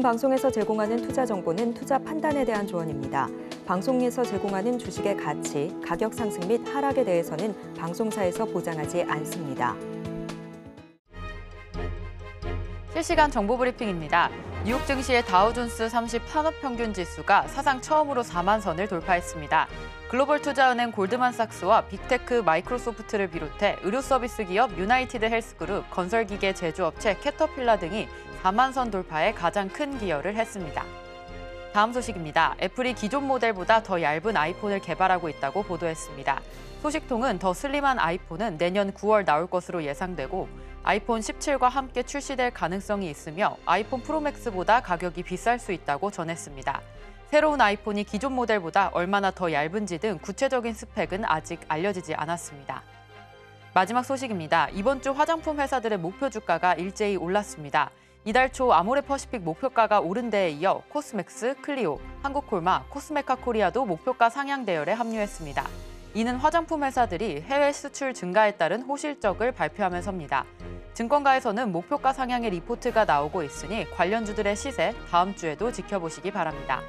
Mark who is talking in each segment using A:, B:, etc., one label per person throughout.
A: 본 방송에서 제공하는 투자 정보는 투자 판단에 대한 조언입니다. 방송에서 제공하는 주식의 가치, 가격 상승 및 하락에 대해서는 방송사에서 보장하지 않습니다. 실시간 정보 브리핑입니다. 뉴욕 증시의 다우존스 30 산업평균 지수가 사상 처음으로 4만 선을 돌파했습니다. 글로벌 투자은행 골드만삭스와 빅테크 마이크로소프트를 비롯해 의료 서비스 기업 유나이티드 헬스그룹, 건설기계 제조업체 캐터필라 등이 4만 선 돌파에 가장 큰 기여를 했습니다. 다음 소식입니다. 애플이 기존 모델보다 더 얇은 아이폰을 개발하고 있다고 보도했습니다. 소식통은 더 슬림한 아이폰은 내년 9월 나올 것으로 예상되고 아이폰 17과 함께 출시될 가능성이 있으며 아이폰 프로맥스보다 가격이 비쌀 수 있다고 전했습니다. 새로운 아이폰이 기존 모델보다 얼마나 더 얇은지 등 구체적인 스펙은 아직 알려지지 않았습니다. 마지막 소식입니다. 이번 주 화장품 회사들의 목표 주가가 일제히 올랐습니다. 이달 초 아모레퍼시픽 목표가가 오른 데에 이어 코스맥스, 클리오, 한국콜마, 코스메카 코리아도 목표가 상향 대열에 합류했습니다. 이는 화장품 회사들이 해외 수출 증가에 따른 호실적을 발표하면서입니다. 증권가에서는 목표가 상향의 리포트가 나오고 있으니 관련주들의 시세 다음 주에도 지켜보시기 바랍니다.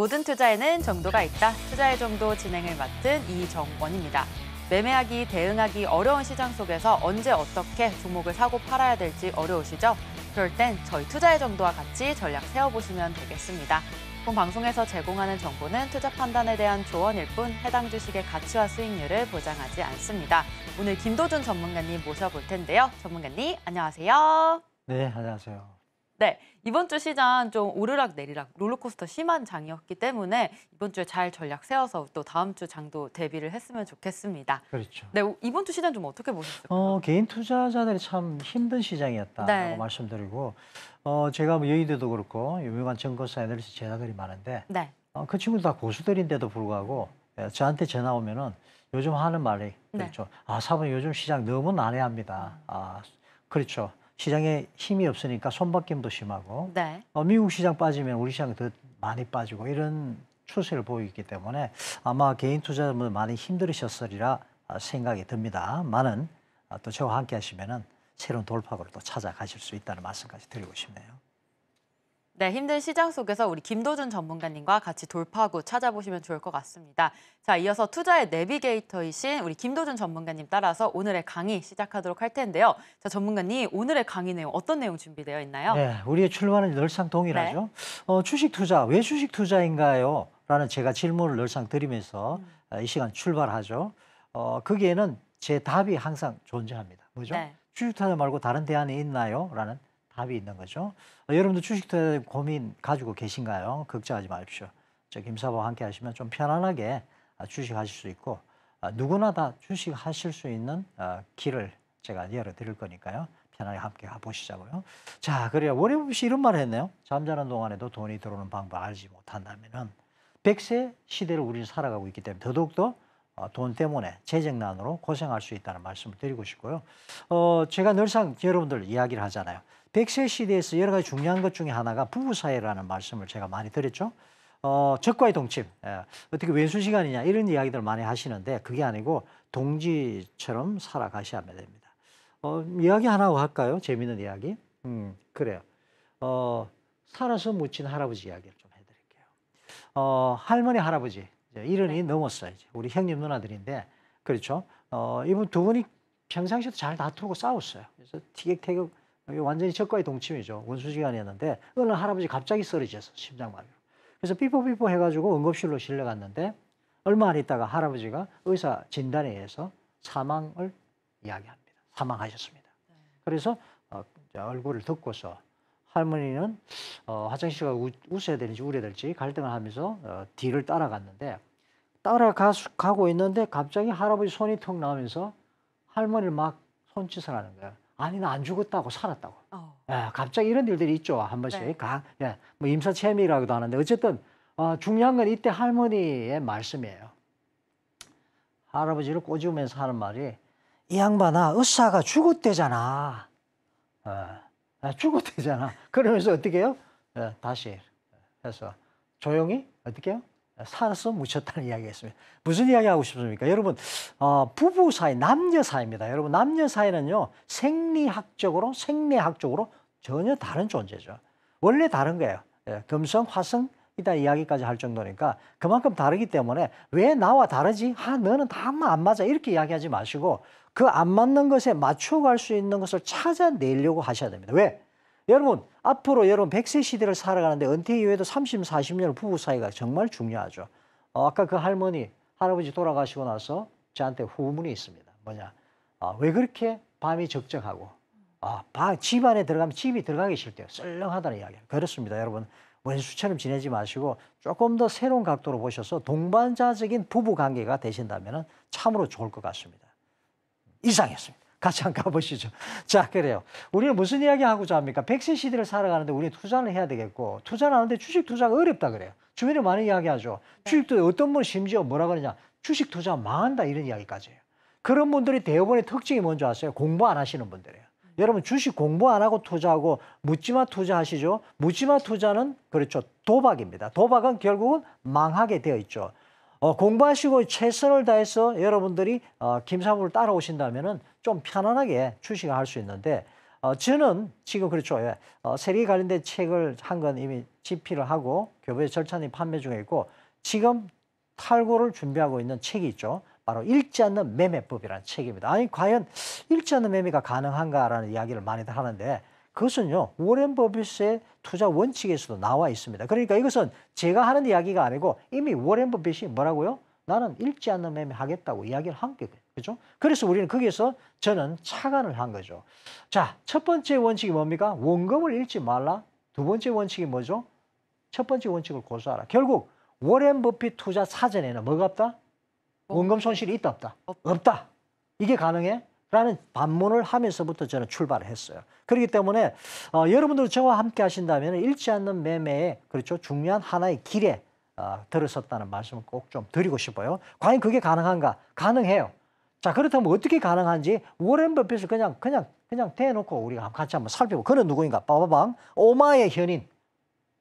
A: 모든 투자에는 정도가 있다. 투자의 정도 진행을 맡은 이정원입니다. 매매하기, 대응하기 어려운 시장 속에서 언제 어떻게 종목을 사고 팔아야 될지 어려우시죠? 그럴 땐 저희 투자의 정도와 같이 전략 세워보시면 되겠습니다. 본 방송에서 제공하는 정보는 투자 판단에 대한 조언일 뿐 해당 주식의 가치와 수익률을 보장하지 않습니다. 오늘 김도준 전문가님 모셔볼 텐데요. 전문가님, 안녕하세요.
B: 네, 안녕하세요.
A: 네, 이번 주 시장 좀 오르락 내리락 롤러코스터 심한 장이었기 때문에 이번 주에 잘 전략 세워서 또 다음 주 장도 대비를 했으면 좋겠습니다. 그렇죠. 네, 이번 주 시장 좀 어떻게 보셨어요?
B: 어, 개인 투자자들이 참 힘든 시장이었다고 네. 말씀드리고 어, 제가 뭐 여의도도 그렇고 유명한 증권사 애 에너지 제자들이 많은데 네. 어, 그 친구들 다 고수들인데도 불구하고 예, 저한테 전화 오면은 요즘 하는 말이 네. 그렇죠. 네. 아 사부님 요즘 시장 너무 난해합니다. 아 그렇죠. 시장에 힘이 없으니까 손바뀜도 심하고 네. 어, 미국 시장 빠지면 우리 시장이 더 많이 빠지고 이런 추세를 보이기 때문에 아마 개인 투자자분들 많이 힘들으셨으리라 아, 생각이 듭니다. 많은 아, 또 저와 함께 하시면은 새로운 돌파구를 또 찾아가실 수 있다는 말씀까지 드리고 싶네요.
A: 네, 힘든 시장 속에서 우리 김도준 전문가님과 같이 돌파구 찾아보시면 좋을 것 같습니다. 자, 이어서 투자의 내비게이터이신 우리 김도준 전문가님 따라서 오늘의 강의 시작하도록 할 텐데요. 자, 전문가님, 오늘의 강의 내용 어떤 내용 준비되어 있나요? 네,
B: 우리의 출발은 늘상 동일하죠. 네. 어, 주식 투자, 왜 주식 투자인가요? 라는 제가 질문을 늘상 드리면서 음. 이 시간 출발하죠. 어, 거기에는 제 답이 항상 존재합니다. 뭐죠? 네. 주식 투자 말고 다른 대안이 있나요? 라는 답이 있는 거죠. 어, 여러분도 주식 투자에 고민 가지고 계신가요? 걱정하지 마십시오. 저김사부 함께 하시면 좀 편안하게 아, 주식하실 수 있고 아, 누구나 다 주식하실 수 있는 아, 길을 제가 열어드릴 거니까요. 편안하게 함께 가보시자고요. 자, 그래요. 월요일 씨 이런 말을 했네요. 잠자는 동안에도 돈이 들어오는 방법 알지 못한다면 백세 시대를 우리는 살아가고 있기 때문에 더더욱더 어, 돈 때문에 재정난으로 고생할 수 있다는 말씀을 드리고 싶고요. 어, 제가 늘상 여러분들 이야기를 하잖아요. 백세 시대에서 여러 가지 중요한 것 중에 하나가 부부 사이라는 말씀을 제가 많이 드렸죠. 어, 적과의 동침, 예, 어떻게 왼수 시간이냐 이런 이야기들 많이 하시는데 그게 아니고 동지처럼 살아가셔야 됩니다. 어, 이야기 하나 고 할까요? 재밌는 이야기. 음, 그래요. 어, 살아서 묻힌 할아버지 이야기를 좀 해드릴게요. 어, 할머니, 할아버지. 이제 이른이 네. 넘었어요. 이제. 우리 형님 누나들인데, 그렇죠. 어, 이분 두 분이 평상시에도 잘 다투고 싸웠어요. 그래서 티격태격 완전히 적과의 동침이죠. 원수지간이었는데 어느 할아버지 갑자기 쓰러지셨 심장마비로. 그래서 삐뽀삐뽀 해가지고 응급실로 실려갔는데 얼마 안 있다가 할아버지가 의사 진단에 의해서 사망을 이야기합니다. 사망하셨습니다. 그래서 어, 얼굴을 덮고서 할머니는 어, 화장실가 웃어야 되는지 우려야 될지 갈등을 하면서 어, 뒤를 따라갔는데 따라가고 있는데 갑자기 할아버지 손이 턱 나오면서 할머니를 막 손짓을 하는 거야. 아니 나안 죽었다고 살았다고. 어. 예, 갑자기 이런 일들이 있죠 한 번씩. 네. 가, 예, 뭐 임사체험이라고도 하는데 어쨌든 어, 중요한 건 이때 할머니의 말씀이에요. 할아버지를 꼬집으면서 하는 말이 이 양반아 의사가 죽었대잖아. 예, 아, 죽었대잖아. 그러면서 어떻게 해요? 예, 다시 해서 조용히 어떻게 해요? 살아서 묻혔다는 이야기였습니다. 무슨 이야기 하고 싶습니까? 여러분, 어, 부부 사이, 남녀 사이입니다. 여러분, 남녀 사이는요, 생리학적으로, 생리학적으로 전혀 다른 존재죠. 원래 다른 거예요. 예, 금성, 화성, 이다 이야기까지 할 정도니까 그만큼 다르기 때문에 왜 나와 다르지? 아, 너는 다 안 맞아. 이렇게 이야기하지 마시고 그 안 맞는 것에 맞춰갈 수 있는 것을 찾아내려고 하셔야 됩니다. 왜? 여러분 앞으로 여러분 100세 시대를 살아가는데 은퇴 이후에도 30, 40년 부부 사이가 정말 중요하죠. 어, 아까 그 할머니, 할아버지 돌아가시고 나서 저한테 후문이 있습니다. 뭐냐? 아, 왜 그렇게 밤이 적적하고 아, 바, 집 안에 들어가면 집이 들어가기 싫대요. 썰렁하다는 이야기. 그렇습니다. 여러분 원수처럼 지내지 마시고 조금 더 새로운 각도로 보셔서 동반자적인 부부 관계가 되신다면 참으로 좋을 것 같습니다. 이상했습니다. 같이 한번 가보시죠. 자, 그래요. 우리는 무슨 이야기 하고자 합니까? 백세 시대를 살아가는데 우리는 투자를 해야 되겠고, 투자를 하는데 주식 투자가 어렵다 그래요. 주변에 많이 이야기하죠. 네. 주식도 어떤 분 심지어 뭐라 그러냐. 주식 투자 망한다 이런 이야기까지 해요. 그런 분들이 대부분의 특징이 뭔지 아세요? 공부 안 하시는 분들이에요. 여러분 주식 공부 안 하고 투자하고 묻지마 투자하시죠. 묻지마 투자는 그렇죠. 도박입니다. 도박은 결국은 망하게 되어 있죠. 어, 공부하시고 최선을 다해서 여러분들이 어, 김사부를 따라오신다면 좀 편안하게 출시가 할 수 있는데 어, 저는 지금 그렇죠. 예. 어, 세리 관련된 책을 한 건 이미 집필을 하고 교부의 절찬이 판매 중에 있고 지금 탈고를 준비하고 있는 책이 있죠. 바로 읽지 않는 매매법이라는 책입니다. 아니 과연 읽지 않는 매매가 가능한가라는 이야기를 많이들 하는데 그것은요 워렌 버핏의 투자 원칙에서도 나와 있습니다. 그러니까 이것은 제가 하는 이야기가 아니고 이미 워렌 버핏이 뭐라고요? 나는 읽지 않는 매매 하겠다고 이야기를 한 거예요. 그죠? 그래서 우리는 거기에서 저는 착안을 한 거죠. 자, 첫 번째 원칙이 뭡니까? 원금을 잃지 말라. 두 번째 원칙이 뭐죠? 첫 번째 원칙을 고수하라. 결국 워렌 버핏 투자 사전에는 뭐가 없다? 원금 손실이 있다 없다? 없다. 이게 가능해? 라는 반문을 하면서부터 저는 출발을 했어요. 그렇기 때문에 어, 여러분들 저와 함께 하신다면 잃지 않는 매매에 그렇죠 중요한 하나의 길에 어, 들어섰다는 말씀을 꼭 좀 드리고 싶어요. 과연 그게 가능한가? 가능해요. 자 그렇다면 어떻게 가능한지 워렌 버핏을 그냥 그냥 그냥 대놓고 우리가 같이 한번 살펴보. 그는 누구인가? 빠바방 오마의 현인.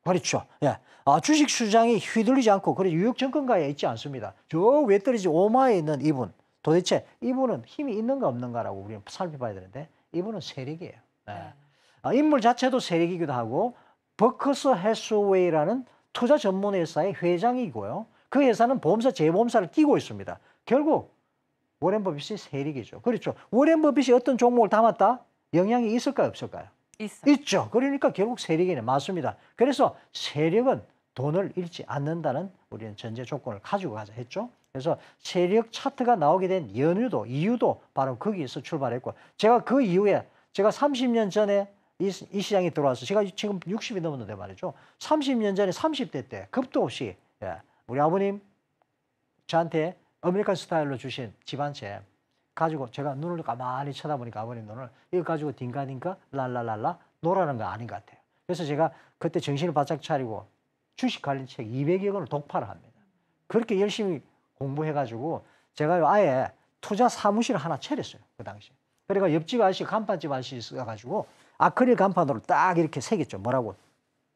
B: 그렇죠. 예. 아, 주식 시장이 휘둘리지 않고 그래 뉴욕 증권가에 있지 않습니다. 저 외떨이지 오마에 있는 이분. 도대체 이분은 힘이 있는가 없는가라고 우리는 살펴봐야 되는데 이분은 세력이에요. 네. 네. 아, 인물 자체도 세력이기도 하고 버커스 해스웨이라는 투자 전문 회사의 회장이고요. 그 회사는 보험사 재보험사를 끼고 있습니다. 결국 워렌 버핏이 세력이죠. 그렇죠. 워렌 버핏이 어떤 종목을 담았다? 영향이 있을까요, 없을까요? 있어. 있죠. 그러니까 결국 세력이네. 맞습니다. 그래서 세력은 돈을 잃지 않는다는 우리는 전제 조건을 가지고 가자 했죠. 그래서 세력 차트가 나오게 된 연유도 이유도 바로 거기에서 출발했고 제가 그 이후에 제가 30년 전에 이, 이 시장에 들어와서 제가 지금 60이 넘었는데 말이죠. 30년 전에 30대 때 급도 없이 예, 우리 아버님 저한테 아메리칸 스타일로 주신 집 한 채 가지고 제가 눈을 가만히 쳐다보니까 아버님 눈을 이거 가지고 딩가딩가 랄랄랄라 노라는 거 아닌 것 같아요. 그래서 제가 그때 정신을 바짝 차리고 주식 관련 책 200여 권을 독파를 합니다. 그렇게 열심히 공부해가지고 제가 아예 투자 사무실을 하나 차렸어요. 그 당시에. 그러니까 옆집 아저씨, 간판집 아저씨 있어가지고 아크릴 간판으로 딱 이렇게 새겼죠. 뭐라고?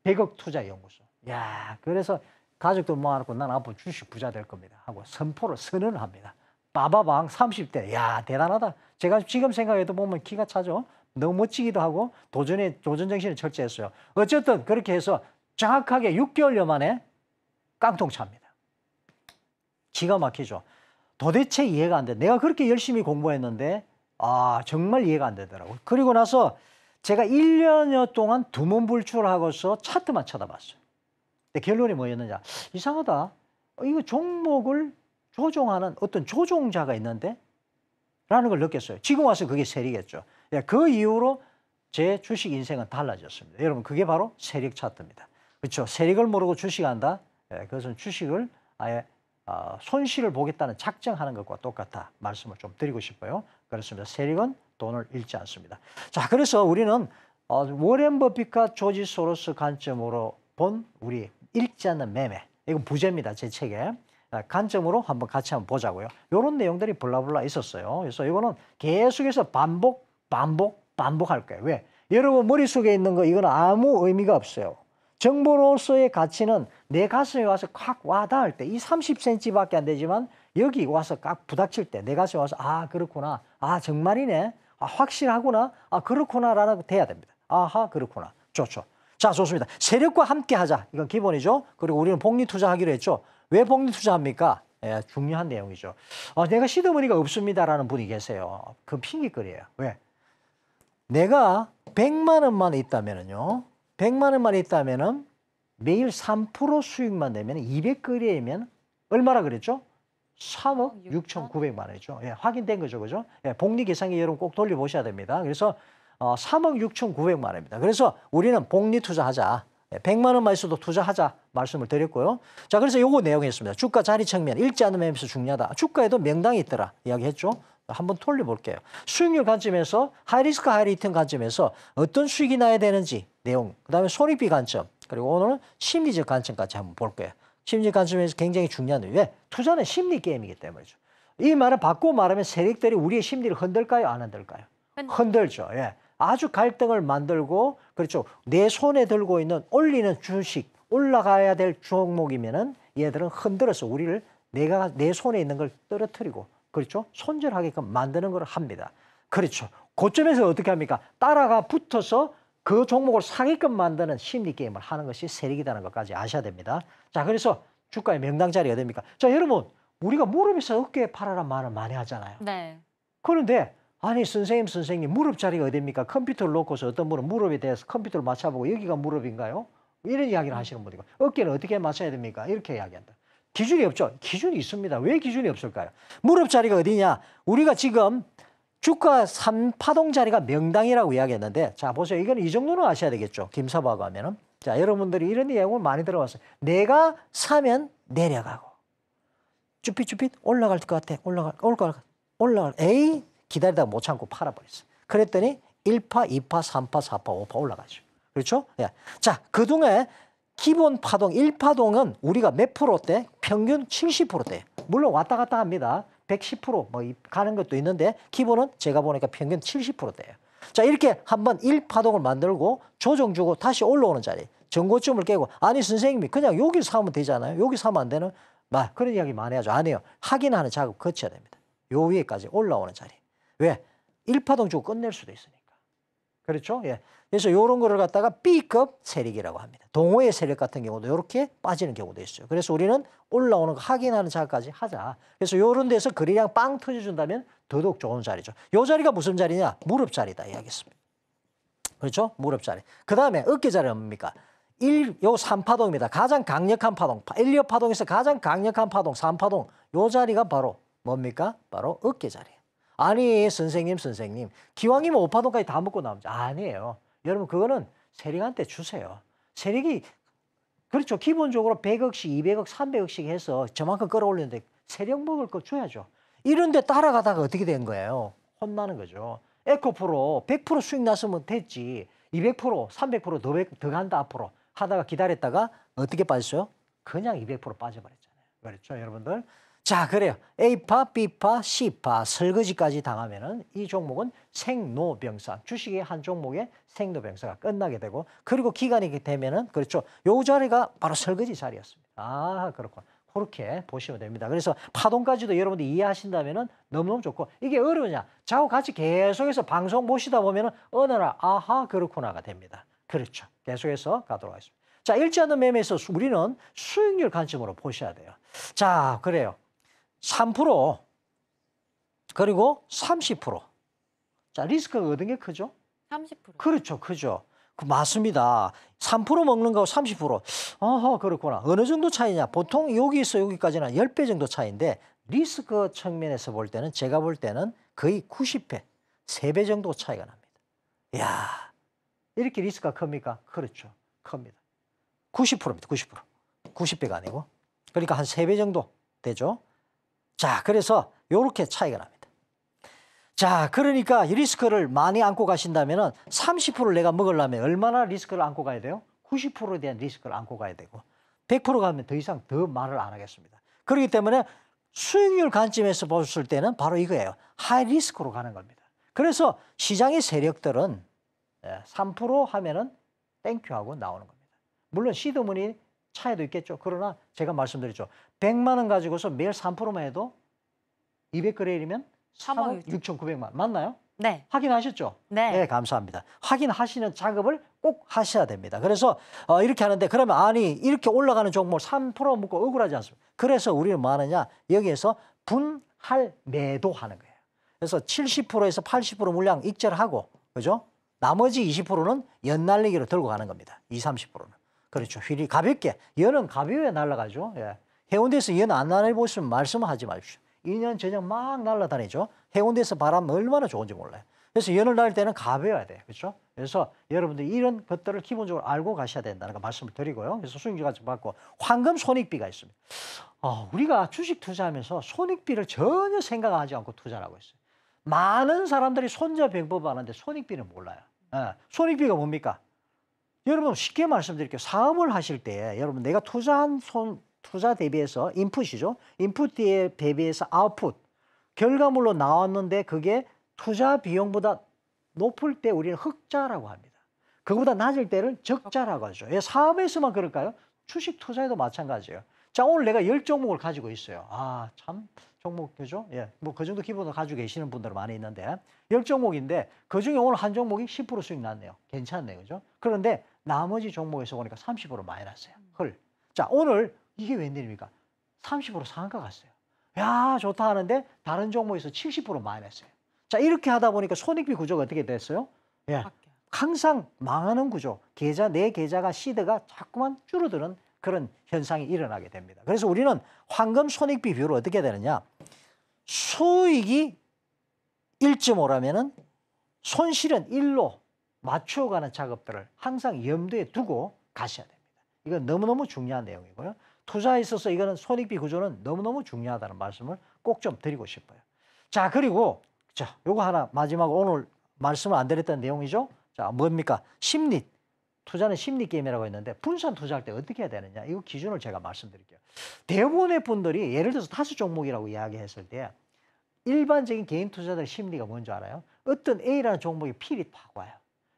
B: 100억 투자 연구소. 야 그래서 가족들 모아놓고 난 앞으로 주식 부자 될 겁니다. 하고 선포를, 선언을 합니다. 빠바방 30대. 야 대단하다. 제가 지금 생각해도 보면 키가 차죠. 너무 멋지기도 하고 도전에, 도전 정신을 철저했어요. 어쨌든 그렇게 해서 정확하게 6개월여 만에 깡통 차입니다. 기가 막히죠. 도대체 이해가 안 돼. 내가 그렇게 열심히 공부했는데 아 정말 이해가 안되더라고 그리고 나서 제가 1년여 동안 두문불출하고서 차트만 쳐다봤어요. 근데 결론이 뭐였느냐. 이상하다. 어, 이거 종목을 조종하는 어떤 조종자가 있는데? 라는 걸 느꼈어요. 지금 와서 그게 세리겠죠. 예, 그 이후로 제 주식 인생은 달라졌습니다. 여러분 그게 바로 세력 차트입니다. 그렇죠. 세력을 모르고 주식한다. 예, 그것은 주식을 아예 어, 손실을 보겠다는 작정하는 것과 똑같아 말씀을 좀 드리고 싶어요. 그렇습니다. 세력은 돈을 잃지 않습니다. 자, 그래서 우리는 어, 워렌 버핏과 조지 소로스 관점으로 본 우리 읽지 않는 매매 이건 부제입니다. 제 책에 어, 관점으로 한번 같이 한번 보자고요. 이런 내용들이 블라블라 있었어요. 그래서 이거는 계속해서 반복, 반복, 반복할 거예요. 왜? 여러분 머릿속에 있는 거 이건 아무 의미가 없어요. 정보로서의 가치는 내 가슴에 와서 확 와닿을 때 이 30cm밖에 안 되지만 여기 와서 깍 부닥칠 때 내 가슴에 와서 아 그렇구나 아 정말이네 아 확실하구나 아 그렇구나라고 돼야 됩니다 아하 그렇구나 좋죠 자 좋습니다 세력과 함께 하자 이건 기본이죠 그리고 우리는 복리 투자하기로 했죠 왜 복리 투자합니까 예, 중요한 내용이죠 아, 내가 시드머니가 없습니다라는 분이 계세요 그 핑계거리예요 왜 내가 100만 원만 있다면요 100만 원만 있다면 매일 3% 수익만 내면 200거리에면 얼마라 그랬죠? 3억 6천9백만 원이죠. 예, 확인된 거죠. 그죠? 예, 복리 계산기 여러분 꼭 돌려보셔야 됩니다. 그래서 어, 3억 6천9백만 원입니다. 그래서 우리는 복리 투자하자. 100만 예, 원만 있어도 투자하자 말씀을 드렸고요. 자, 그래서 요거 내용이었습니다. 주가 자리 측면, 읽지 않는 매매에서 중요하다. 주가에도 명당이 있더라 이야기했죠. 한번 돌려볼게요. 수익률 관점에서 하이리스크 하이리턴 관점에서 어떤 수익이 나야 되는지 내용, 그 다음에 손익비 관점, 그리고 오늘은 심리적 관점까지 한번 볼 거예요. 심리적 관점에서 굉장히 중요한데 왜? 투자는 심리 게임이기 때문이죠. 이 말을 바꿔 말하면 세력들이 우리의 심리를 흔들까요? 안 흔들까요? 흔들죠. 예. 아주 갈등을 만들고 그렇죠. 내 손에 들고 있는 올리는 주식 올라가야 될 종목이면은 얘들은 흔들어서 우리를 내가 내 손에 있는 걸 떨어뜨리고 그렇죠? 손절하게끔 만드는 걸 합니다. 그렇죠. 고점에서 어떻게 합니까? 따라가 붙어서 그 종목을 사기끔 만드는 심리 게임을 하는 것이 세력이라는 것까지 아셔야 됩니다. 자, 그래서 주가의 명당 자리가 됩니까? 자, 여러분, 우리가 무릎에서 어깨에 팔아라 말을 많이 하잖아요. 네. 그런데 아니 선생님 선생님 무릎 자리가 어딥니까 컴퓨터를 놓고서 어떤 분은 무릎에 대해서 컴퓨터를 맞춰보고 여기가 무릎인가요? 이런 이야기를 하시는 분이고 어깨는 어떻게 맞춰야 됩니까? 이렇게 이야기한다. 기준이 없죠. 기준이 있습니다. 왜 기준이 없을까요? 무릎 자리가 어디냐? 우리가 지금 주가 3파동 자리가 명당이라고 이야기했는데 자 보세요. 이건 이 정도는 아셔야 되겠죠. 김사부하고 하면은 자 여러분들이 이런 내용을 많이 들어봤어요. 내가 사면 내려가고 쭈삣쭈삣 올라갈 것 같아. 올라갈 올것 같아. 올라갈 에이 기다리다 못 참고 팔아버렸어. 그랬더니 1파, 2파, 3파, 4파, 5파 올라가죠. 그렇죠? 예. 자, 그동안 기본 파동 1파동은 우리가 몇프로 때? 평균 70%대. 물론 왔다 갔다 합니다. 110%뭐 가는 것도 있는데 기본은 제가 보니까 평균 70%대예요. 자 이렇게 한번 1파동을 만들고 조정 주고 다시 올라오는 자리. 정고점을 깨고 아니 선생님이 그냥 여기서 사면 되잖아요. 여기 사면 안 되는 막 그런 이야기 많이 하죠. 아니에요. 확인하는 작업 거쳐야 됩니다. 요 위에까지 올라오는 자리. 왜? 1파동 주고 끝낼 수도 있어요. 그렇죠? 예. 그래서 이런 거를 갖다가 B급 세력이라고 합니다. 동호회 세력 같은 경우도 이렇게 빠지는 경우도 있어요. 그래서 우리는 올라오는 거 확인하는 자까지 하자. 그래서 이런 데서 그리랑 빵 터져준다면 더더욱 좋은 자리죠. 이 자리가 무슨 자리냐? 무릎 자리다 이야기했습니다. 그렇죠? 무릎 자리. 그 다음에 어깨 자리는 뭡니까? 1, 요 3파동입니다. 가장 강력한 파동, 1, 2파동에서 가장 강력한 파동, 3파동. 요 자리가 바로 뭡니까? 바로 어깨 자리. 아니 선생님 선생님 기왕이면 뭐 오파돈까지 다 먹고 남자 아니에요. 여러분 그거는 세력한테 주세요. 세력이 그렇죠. 기본적으로 100억씩 200억 300억씩 해서 저만큼 끌어올리는데 세력 먹을 거 줘야죠. 이런데 따라가다가 어떻게 된 거예요? 혼나는 거죠. 에코프로 100% 수익 났으면 됐지. 200% 300%더 더 간다 앞으로 하다가 기다렸다가 어떻게 빠졌어요? 그냥 200% 빠져버렸잖아요. 그렇죠 여러분들? 자, 그래요. A파, B파, C파, 설거지까지 당하면은 이 종목은 생노병사, 주식의 한 종목의 생노병사가 끝나게 되고 그리고 기간이 되면은 그렇죠. 요 자리가 바로 설거지 자리였습니다. 아, 그렇군. 그렇게 보시면 됩니다. 그래서 파동까지도 여러분들 이해하신다면은 너무너무 좋고 이게 어려우냐? 자고 같이 계속해서 방송 보시다 보면은 어느 날 아하 그렇구나가 됩니다. 그렇죠. 계속해서 가도록 하겠습니다. 자, 일지않는 매매에서 우리는 수익률 관점으로 보셔야 돼요. 자, 그래요. 3% 그리고 30%. 자, 리스크가 어떤 게 크죠? 30%. 그렇죠. 크죠. 그 맞습니다. 3% 먹는 거하고 30%. 어허, 그렇구나. 어느 정도 차이냐? 보통 여기서 여기까지는 10배 정도 차이인데 리스크 측면에서 볼 때는 제가 볼 때는 거의 90배, 3배 정도 차이가 납니다. 야 이렇게 리스크가 큽니까? 그렇죠. 큽니다. 90%입니다. 90%. 90배가 아니고. 그러니까 한 3배 정도 되죠. 자, 그래서 이렇게 차이가 납니다. 자, 그러니까 리스크를 많이 안고 가신다면 30%를 내가 먹으려면 얼마나 리스크를 안고 가야 돼요? 90%에 대한 리스크를 안고 가야 되고 100% 가면 더 이상 더 말을 안 하겠습니다. 그렇기 때문에 수익률 관점에서 보셨을 때는 바로 이거예요. 하이 리스크로 가는 겁니다. 그래서 시장의 세력들은 3% 예, 하면은 땡큐하고 나오는 겁니다. 물론 시드문이 차이도 있겠죠. 그러나 제가 말씀드렸죠. 100만 원 가지고서 매일 3%만 해도 200거래일이면 3억 6,900만 맞나요? 네. 확인하셨죠? 네. 네, 감사합니다. 확인하시는 작업을 꼭 하셔야 됩니다. 그래서 어, 이렇게 하는데 그러면 아니 이렇게 올라가는 종목 3% 묶고 억울하지 않습니까 그래서 우리는 뭐 하느냐? 여기에서 분할 매도하는 거예요. 그래서 70%에서 80% 물량 익절하고 그죠? 나머지 20%는 연날리기로 들고 가는 겁니다. 20, 30%는. 그렇죠. 휘리 가볍게. 연은 가벼워야 날아가죠. 예. 해운대에서 연 안 날아보시면 말씀하지 마십시오. 2년 저녁 막 날아다니죠. 해운대에서 바람 얼마나 좋은지 몰라요. 그래서 연을 날 때는 가벼워야 돼 그렇죠? 그래서 여러분들 이런 것들을 기본적으로 알고 가셔야 된다는 거 말씀을 드리고요. 그래서 수익률 좀 받고 황금 손익비가 있습니다. 어, 우리가 주식 투자하면서 손익비를 전혀 생각하지 않고 투자를 하고 있어요. 많은 사람들이 손자 병법을 하는데 손익비는 몰라요. 예. 손익비가 뭡니까? 여러분 쉽게 말씀드릴게요. 사업을 하실 때 여러분 내가 투자한 손 투자 대비해서 인풋이죠. 인풋에 대비해서 아웃풋 결과물로 나왔는데 그게 투자 비용보다 높을 때 우리는 흑자라고 합니다. 그보다 낮을 때를 적자라고 하죠. 예, 사업에서만 그럴까요? 주식 투자에도 마찬가지예요. 자, 오늘 내가 열 종목을 가지고 있어요. 아, 참 종목 이죠 예. 뭐 그 정도 기본을 가지고 계시는 분들 많이 있는데 열 종목인데 그 중에 오늘 한 종목이 10% 수익 났네요. 괜찮네요. 그죠? 그런데 나머지 종목에서 보니까3 0로 마이너스예요. 헐. 자, 오늘 이게 웬일입니까? 3 0 상한가 갔어요. 야, 좋다 하는데 다른 종목에서 70% 마이너스예요. 자, 이렇게 하다 보니까 손익비 구조가 어떻게 됐어요? 예. 항상 망하는 구조. 계좌 내 계좌가 시드가 자꾸만 줄어드는 그런 현상이 일어나게 됩니다. 그래서 우리는 황금 손익비 비율을 어떻게 되느냐? 수익이 1.5라면은 손실은 1로 맞추어가는 작업들을 항상 염두에 두고 가셔야 됩니다. 이건 너무너무 중요한 내용이고요. 투자에 있어서 이거는 손익비 구조는 너무너무 중요하다는 말씀을 꼭 좀 드리고 싶어요. 자, 그리고 자, 요거 하나 마지막 오늘 말씀을 안 드렸던 내용이죠. 자, 뭡니까? 심리. 투자는 심리 게임이라고 했는데 분산 투자할 때 어떻게 해야 되느냐 이거 기준을 제가 말씀드릴게요. 대부분의 분들이 예를 들어서 다수 종목이라고 이야기했을 때 일반적인 개인 투자자의 심리가 뭔지 알아요? 어떤 A라는 종목이 필이 팍 와요.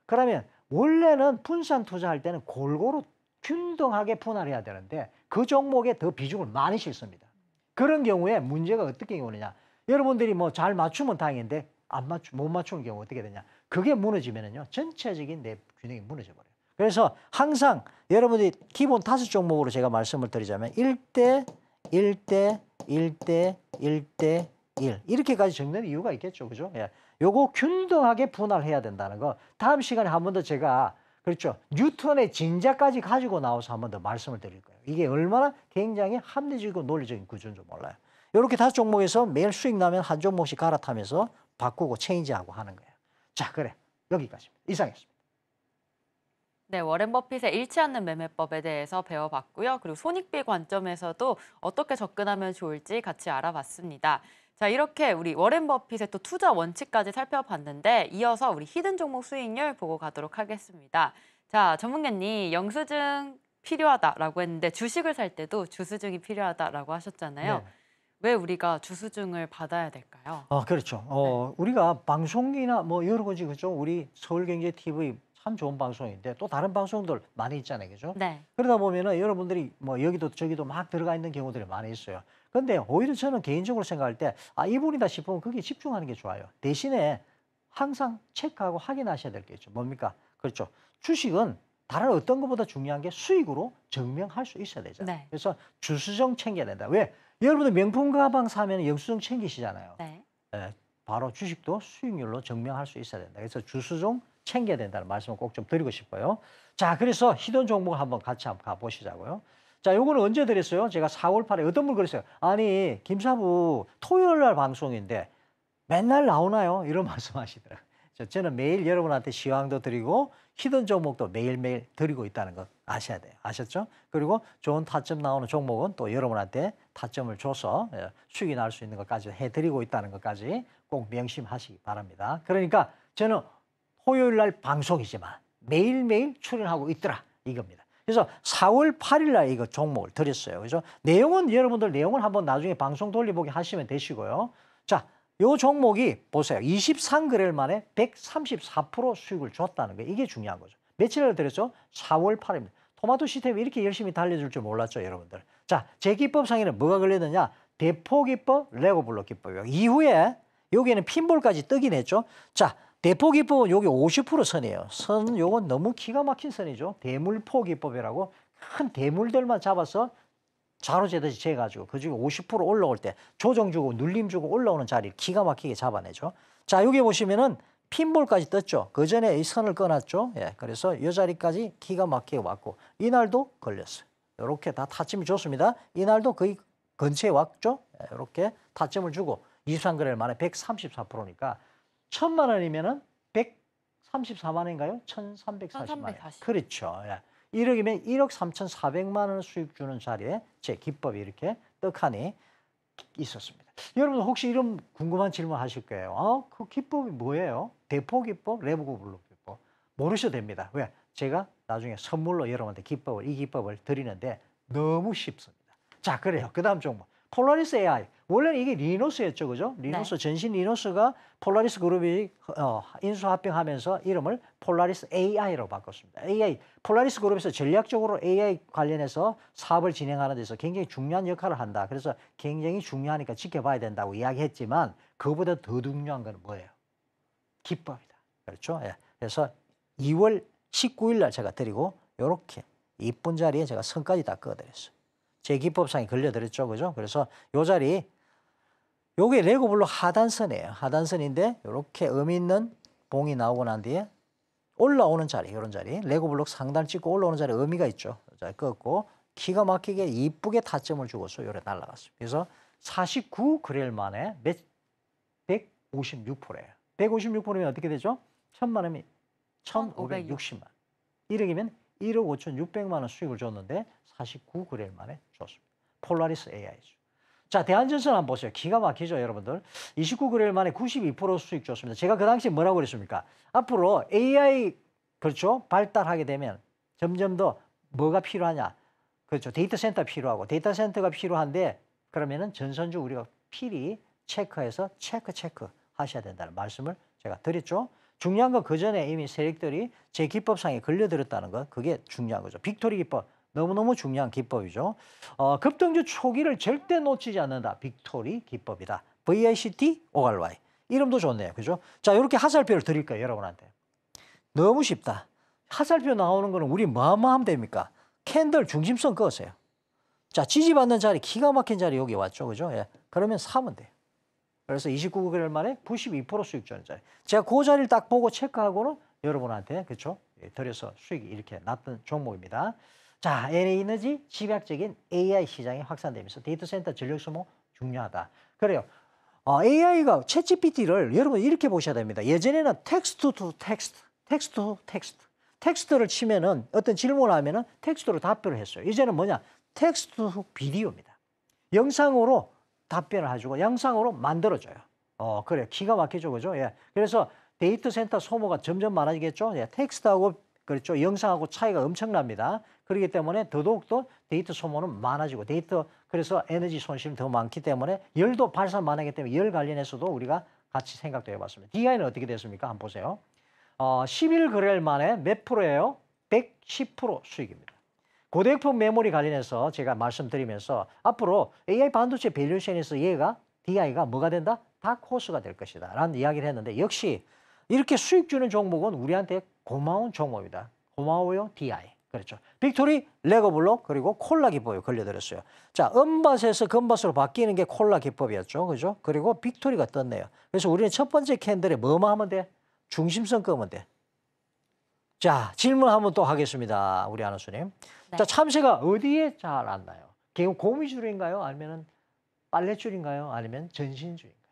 B: 그러면 원래는 분산 투자할 때는 골고루 균등하게 분할해야 되는데 그 종목에 더 비중을 많이 실습니다. 그런 경우에 문제가 어떻게 오느냐. 여러분들이 뭐 잘 맞추면 다행인데 안 맞추, 못 맞추는 경우 어떻게 되냐. 그게 무너지면은요. 전체적인 내 균형이 무너져 버려요. 그래서 항상 여러분들이 기본 다섯 종목으로 제가 말씀을 드리자면 1대 1대 1대 1대 1 이렇게까지 적는 이유가 있겠죠. 그죠? 예. 요거 균등하게 분할해야 된다는 거 다음 시간에 한 번 더 제가 그렇죠. 뉴턴의 진자까지 가지고 나와서 한 번 더 말씀을 드릴 거예요. 이게 얼마나 굉장히 합리적이고 논리적인 구조인 줄 몰라요. 이렇게 다섯 종목에서 매일 수익 나면 한 종목씩 갈아타면서 바꾸고 체인지하고 하는 거예요. 자, 그래. 여기까지입니다. 이상했습니다.
A: 네, 워렌 버핏의 잃지 않는 매매법에 대해서 배워봤고요. 그리고 손익비 관점에서도 어떻게 접근하면 좋을지 같이 알아봤습니다. 자, 이렇게 우리 워렌 버핏의 또 투자 원칙까지 살펴봤는데 이어서 우리 히든 종목 수익률 보고 가도록 하겠습니다. 자, 전문가님 영수증 필요하다라고 했는데 주식을 살 때도 주수증이 필요하다라고 하셨잖아요. 네. 왜 우리가 주수증을 받아야 될까요?
B: 아, 그렇죠. 어, 네. 우리가 방송이나 뭐 여러 가지 그죠? 우리 서울경제 TV 참 좋은 방송인데 또 다른 방송들 많이 있잖아요. 그죠? 네. 그러다 보면은 여러분들이 뭐 여기도 저기도 막 들어가 있는 경우들이 많이 있어요. 근데 오히려 저는 개인적으로 생각할 때, 아, 이분이다 싶으면 그게 집중하는 게 좋아요. 대신에 항상 체크하고 확인하셔야 될 게 있죠. 뭡니까? 그렇죠. 주식은 다른 어떤 것보다 중요한 게 수익으로 증명할 수 있어야 되잖아요. 네. 그래서 주수정 챙겨야 된다. 왜? 여러분들 명품 가방 사면 영수증 챙기시잖아요. 네. 네. 바로 주식도 수익률로 증명할 수 있어야 된다. 그래서 주수정 챙겨야 된다는 말씀을 꼭 좀 드리고 싶어요. 자, 그래서 시돈 종목 한번 같이 한번 가보시자고요. 자, 요거는 언제 드렸어요? 제가 4월 8일 어떤 분 그랬어요. 아니, 김사부 토요일 날 방송인데 맨날 나오나요? 이런 말씀하시더라고요. 저는 매일 여러분한테 시황도 드리고 히든 종목도 매일매일 드리고 있다는 것 아셔야 돼요. 아셨죠? 그리고 좋은 타점 나오는 종목은 또 여러분한테 타점을 줘서 수익이 예, 날수 있는 것까지 해드리고 있다는 것까지 꼭 명심하시기 바랍니다. 그러니까 저는 토요일 날 방송이지만 매일매일 출연하고 있더라 이겁니다. 그래서 4월 8일 날 이거 종목을 드렸어요. 그래서 내용은 여러분들 내용을 한번 나중에 방송 돌리보기 하시면 되시고요. 자, 요 종목이 보세요. 23거래일 만에 134% 수익을 줬다는 거 이게 중요한 거죠. 며칠을 드렸죠? 4월 8일. 입니다 토마토 시스템이 이렇게 열심히 달려줄 줄 몰랐죠, 여러분들. 자, 제 기법 상에는 뭐가 걸렸느냐? 대포 기법, 레고블록 기법이요. 이후에 여기에는 핀볼까지 뜨긴 했죠. 자, 대포기법은 여기 50% 선이에요. 선 요건 너무 기가 막힌 선이죠. 대물포기법이라고 큰 대물들만 잡아서 자로제듯이 재가지고 그중에 50% 올라올 때 조정 주고 눌림 주고 올라오는 자리를 기가 막히게 잡아내죠. 자 여기 보시면은 핀볼까지 떴죠. 그 전에 이 선을 꺼놨죠 예, 그래서 이 자리까지 기가 막히게 왔고 이날도 걸렸어요. 이렇게 다타침이 좋습니다. 이날도 거의 근처에 왔죠. 이렇게 예, 타점을 주고 이3거래를 만에 134%니까 천만 원이면은 134만 원인가요? 1340만 원. 그렇죠. 예. 1억이면 1억 3,400만 원 수익 주는 자리에 제 기법이 이렇게 떡하니 있었습니다. 여러분 혹시 이런 궁금한 질문 하실 거예요. 아, 그 기법이 뭐예요? 대포 기법, 레버고 블록 기법. 모르셔도 됩니다. 왜? 제가 나중에 선물로 여러분한테 기법을 이 기법을 드리는데 너무 쉽습니다. 자, 그래요. 그다음 종목. 폴라리스 AI. 원래는 이게 리노스였죠, 그죠? 네. 리노스 네. 전신 리노스가 폴라리스 그룹이 어, 인수합병하면서 이름을 폴라리스 AI로 바꿨습니다. AI 폴라리스 그룹에서 전략적으로 AI 관련해서 사업을 진행하는 데서 굉장히 중요한 역할을 한다. 그래서 굉장히 중요하니까 지켜봐야 된다고 이야기했지만 그보다 더 중요한 건 뭐예요? 기법이다. 그렇죠? 예. 그래서 2월 19일 날 제가 드리고 이렇게 이쁜 자리에 제가 선까지 다 끄어드렸어요. 제 기법상에 걸려드렸죠. 그죠? 그래서 요 자리 요게 레고블록 하단선이에요. 하단선인데 이렇게 의미 있는 봉이 나오고 난 뒤에 올라오는 자리, 이런 자리, 레고블록 상단 찍고 올라오는 자리 의미가 있죠. 자, 끄고 기가 막히게 이쁘게 타점을 주고서 요래 날라갔어요. 그래서 49 그릴 만에 몇 156%예요. 156%면 어떻게 되죠? 1 0 0 0만 원이 1,560만. 1억이면 1억 5,600만 원 수익을 줬는데 49 그릴 만에 줬습니다. 폴라리스 AI죠. 자, 대한전선 한번 보세요. 기가 막히죠, 여러분들. 2 9그래일 만에 92% 수익 줬습니다. 제가 그 당시에 뭐라고 그랬습니까? 앞으로 AI, 그렇죠? 발달하게 되면 점점 더 뭐가 필요하냐? 그렇죠. 데이터 센터 필요하고 데이터 센터가 필요한데 그러면은 전선주 우리가 필히 체크해서 체크 체크 하셔야 된다는 말씀을 제가 드렸죠. 중요한 건 그 전에 이미 세력들이 제 기법상에 걸려들었다는 건 그게 중요한 거죠. 빅토리 기법 너무너무 중요한 기법이죠. 어, 급등주 초기를 절대 놓치지 않는다. 빅토리 기법이다. VICT ORY. 이름도 좋네요. 그죠? 자, 이렇게 하살표를 드릴 거요 여러분한테. 너무 쉽다. 하살표 나오는 거는 우리 뭐 하면 됩니까? 캔들 중심선 끄세요. 자, 지지받는 자리, 기가 막힌 자리 여기 왔죠. 그죠? 예. 그러면 사면 돼요. 그래서 29개월 만에 92% 수익 전자리. 제가 그 자리를 딱 보고 체크하고는 여러분한테, 그쵸? 예, 드려서 수익이 이렇게 났던 종목입니다. 자, LA 에너지 집약적인 AI 시장이 확산되면서 데이터 센터 전력 소모 중요하다. 그래요. 어, AI가 챗GPT를 여러분 이렇게 보셔야 됩니다. 예전에는 텍스트 투 텍스트, 텍스트 투 텍스트, 텍스트를 치면은 어떤 질문을 하면은 텍스트로 답변을 했어요. 이제는 뭐냐? 텍스트 투 비디오입니다. 영상으로 답변을 해주고 영상으로 만들어줘요. 어, 그래요. 기가 막히죠. 그죠? 예. 그래서 데이터 센터 소모가 점점 많아지겠죠. 예. 텍스트하고 그렇죠. 영상하고 차이가 엄청납니다. 그렇기 때문에 더더욱더 데이터 소모는 많아지고 데이터 그래서 에너지 손실이더 많기 때문에 열도 발산만 하기 때문에 열 관련해서도 우리가 같이 생각도 해봤습니다. DI는 어떻게 됐습니까? 한번 보세요. 어, 1 1일 거래일 만에 몇 프로예요? 110% 수익입니다. 고대역품 메모리 관련해서 제가 말씀드리면서 앞으로 AI 반도체 밸류션에서 얘가 DI가 뭐가 된다? 다 코스가 될 것이다 라는 이야기를 했는데 역시 이렇게 수익 주는 종목은 우리한테 고마운 종업이다 고마워요 DI. 그렇죠. 빅토리, 레고블록, 그리고 콜라 기법이 걸려들었어요. 자, 은밭에서 금밭으로 바뀌는 게 콜라 기법이었죠. 그죠? 그리고 빅토리가 떴네요. 그래서 우리는 첫 번째 캔들에 뭐만 하면 돼? 중심성 끄면 돼. 자, 질문 한번 또 하겠습니다. 우리 아나수님. 네. 자, 참새가 어디에 잘 안나요 개고 고미줄인가요? 아니면 빨래줄인가요? 아니면 전신줄인가요?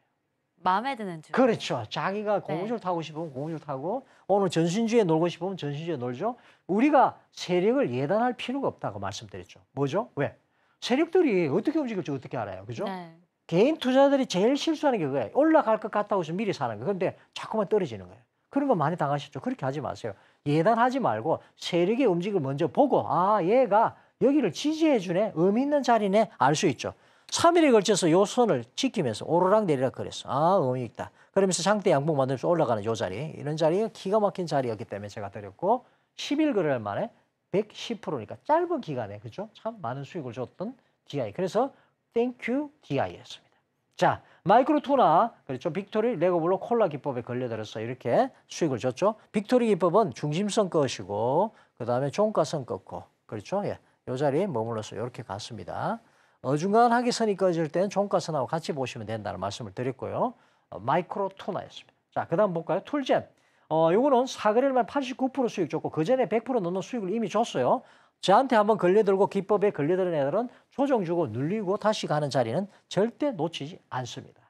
A: 마음에 드는 줄.
B: 그렇죠. 자기가 네. 고무줄 네. 타고 싶으면 고무줄 타고 오늘 전신주에 놀고 싶으면 전신주에 놀죠. 우리가 세력을 예단할 필요가 없다고 말씀드렸죠. 뭐죠? 왜? 세력들이 어떻게 움직일지 어떻게 알아요. 그죠? 네. 개인 투자들이 제일 실수하는 게 그거예요. 올라갈 것 같다고 해서 미리 사는 거 그런데 자꾸만 떨어지는 거예요. 그런 거 많이 당하셨죠. 그렇게 하지 마세요. 예단하지 말고 세력의 움직임을 먼저 보고 아 얘가 여기를 지지해 주네. 의미 있는 자리네. 알 수 있죠. 3일에 걸쳐서 요 선을 지키면서 오르락 내리락 그랬어. 아, 의미 있다. 그러면서 상대 양봉 만들면서 올라가는 요 자리. 이런 자리가 기가 막힌 자리였기 때문에 제가 드렸고 10일 그럴 만에 110%니까 짧은 기간에 그죠? 참 많은 수익을 줬던 DI. 그래서 땡큐 DI였습니다. 자, 마이크로투나 그렇죠. 빅토리 레고블로 콜라 기법에 걸려들어서 이렇게 수익을 줬죠. 빅토리 기법은 중심선 것이고 그다음에 종가선 꺾고 그렇죠. 예. 요 자리에 머물러서 이렇게 갔습니다. 어중간하게 선이 꺼질 때는 종가선하고 같이 보시면 된다는 말씀을 드렸고요. 어, 마이크로 투나였습니다. 자, 그 다음 볼까요? 툴젠. 어, 요거는 사거리만 89% 수익 줬고, 그 전에 100% 넘는 수익을 이미 줬어요. 저한테 한번 걸려들고 기법에 걸려드는 애들은 조정 주고 눌리고 다시 가는 자리는 절대 놓치지 않습니다.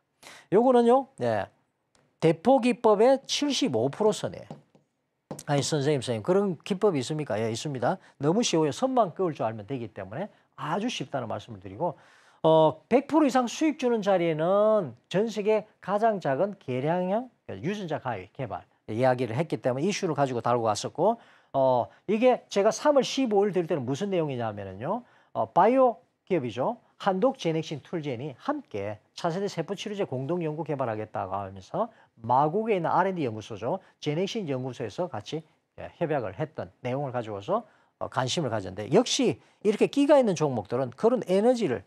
B: 요거는요, 네. 대포 기법의 75% 선에. 아니, 선생님, 선생님. 그런 기법이 있습니까? 예, 있습니다. 너무 쉬워요. 선만 끄울 줄 알면 되기 때문에 아주 쉽다는 말씀을 드리고 어, 100% 이상 수익 주는 자리에는 전 세계 가장 작은 계량형 그러니까 유전자 가위 개발 이야기를 했기 때문에 이슈를 가지고 달고 갔었고 어, 이게 제가 3월 15일 드릴 때는 무슨 내용이냐면요 어, 바이오 기업이죠 한독 제넥신 툴젠이 함께 차세대 세포치료제 공동 연구 개발하겠다고 하면서 마곡에 있는 R&D 연구소죠 제넥신 연구소에서 같이 예, 협약을 했던 내용을 가지고서 어, 관심을 가졌는데 역시 이렇게 끼가 있는 종목들은 그런 에너지를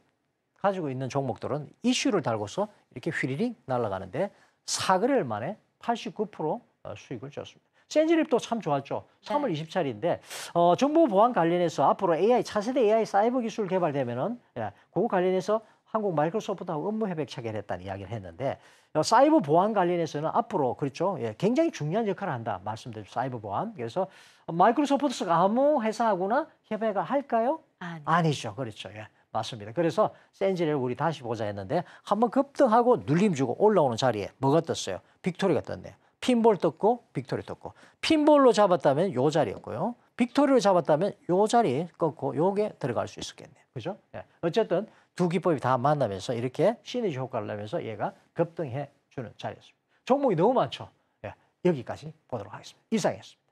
B: 가지고 있는 종목들은 이슈를 달고서 이렇게 휘리릭 날아가는데 4개월 만에 89% 어, 수익을 줬습니다. 센즈립도 참 좋았죠. 3월 네. 20차리인데 어, 정보 보안 관련해서 앞으로 AI 차세대 AI 사이버 기술 개발되면은 예, 그거 관련해서 한국 마이크로소프트하고 업무 협약 체결했다는 이야기를 했는데 어, 사이버 보안 관련해서는 앞으로 그렇죠 예, 굉장히 중요한 역할을 한다 말씀드린 사이버 보안 그래서 마이크로소프트가 아무 회사하고나 협약을 할까요? 아니. 아니죠 그렇죠 예. 맞습니다. 그래서 센지를 우리 다시 보자 했는데 한번 급등하고 눌림 주고 올라오는 자리에 뭐가 떴어요? 빅토리가 떴네요. 핀볼 떴고 빅토리 떴고 핀볼로 잡았다면 요 자리였고요. 빅토리를 잡았다면 요 자리 꺾고 요게 들어갈 수 있었겠네요. 그죠? 예. 어쨌든 두 기법이 다 만나면서 이렇게 시너지 효과를 내면서 얘가 급등해 주는 자리였습니다. 종목이 너무 많죠. 예, 여기까지 보도록 하겠습니다. 이상이었습니다.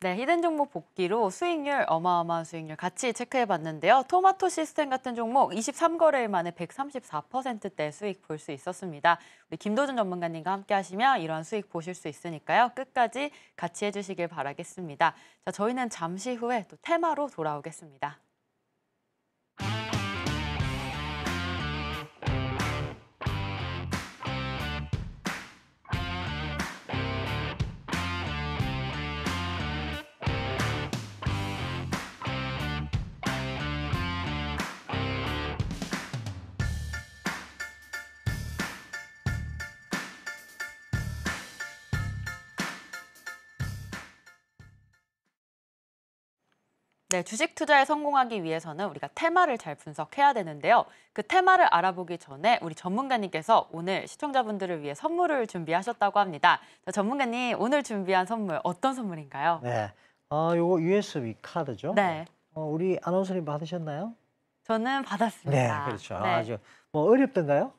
B: 네, 히든 종목 복귀로 수익률, 어마어마한 수익률
A: 같이 체크해봤는데요. 토마토 시스템 같은 종목 23거래일 만에 134%대 수익 볼 수 있었습니다. 우리 김도준 전문가님과 함께 하시면 이러한 수익 보실 수 있으니까요. 끝까지 같이 해주시길 바라겠습니다. 자, 저희는 잠시 후에 또 테마로 돌아오겠습니다. 네, 주식 투자에 성공하기 위해서는 우리가 테마를 잘 분석해야 되는데요. 그 테마를 알아보기 전에 우리 전문가님께서 오늘 시청자분들을 위해 선물을 준비하셨다고 합니다. 전문가님, 오늘 준비한 선물 어떤 선물인가요?
B: 네, 아, 요거 USB 카드죠? 네. 어, 우리 아나운서님 받으셨나요? 저는 받았습니다. 네, 그렇죠. 네. 아주 뭐 어렵던가요?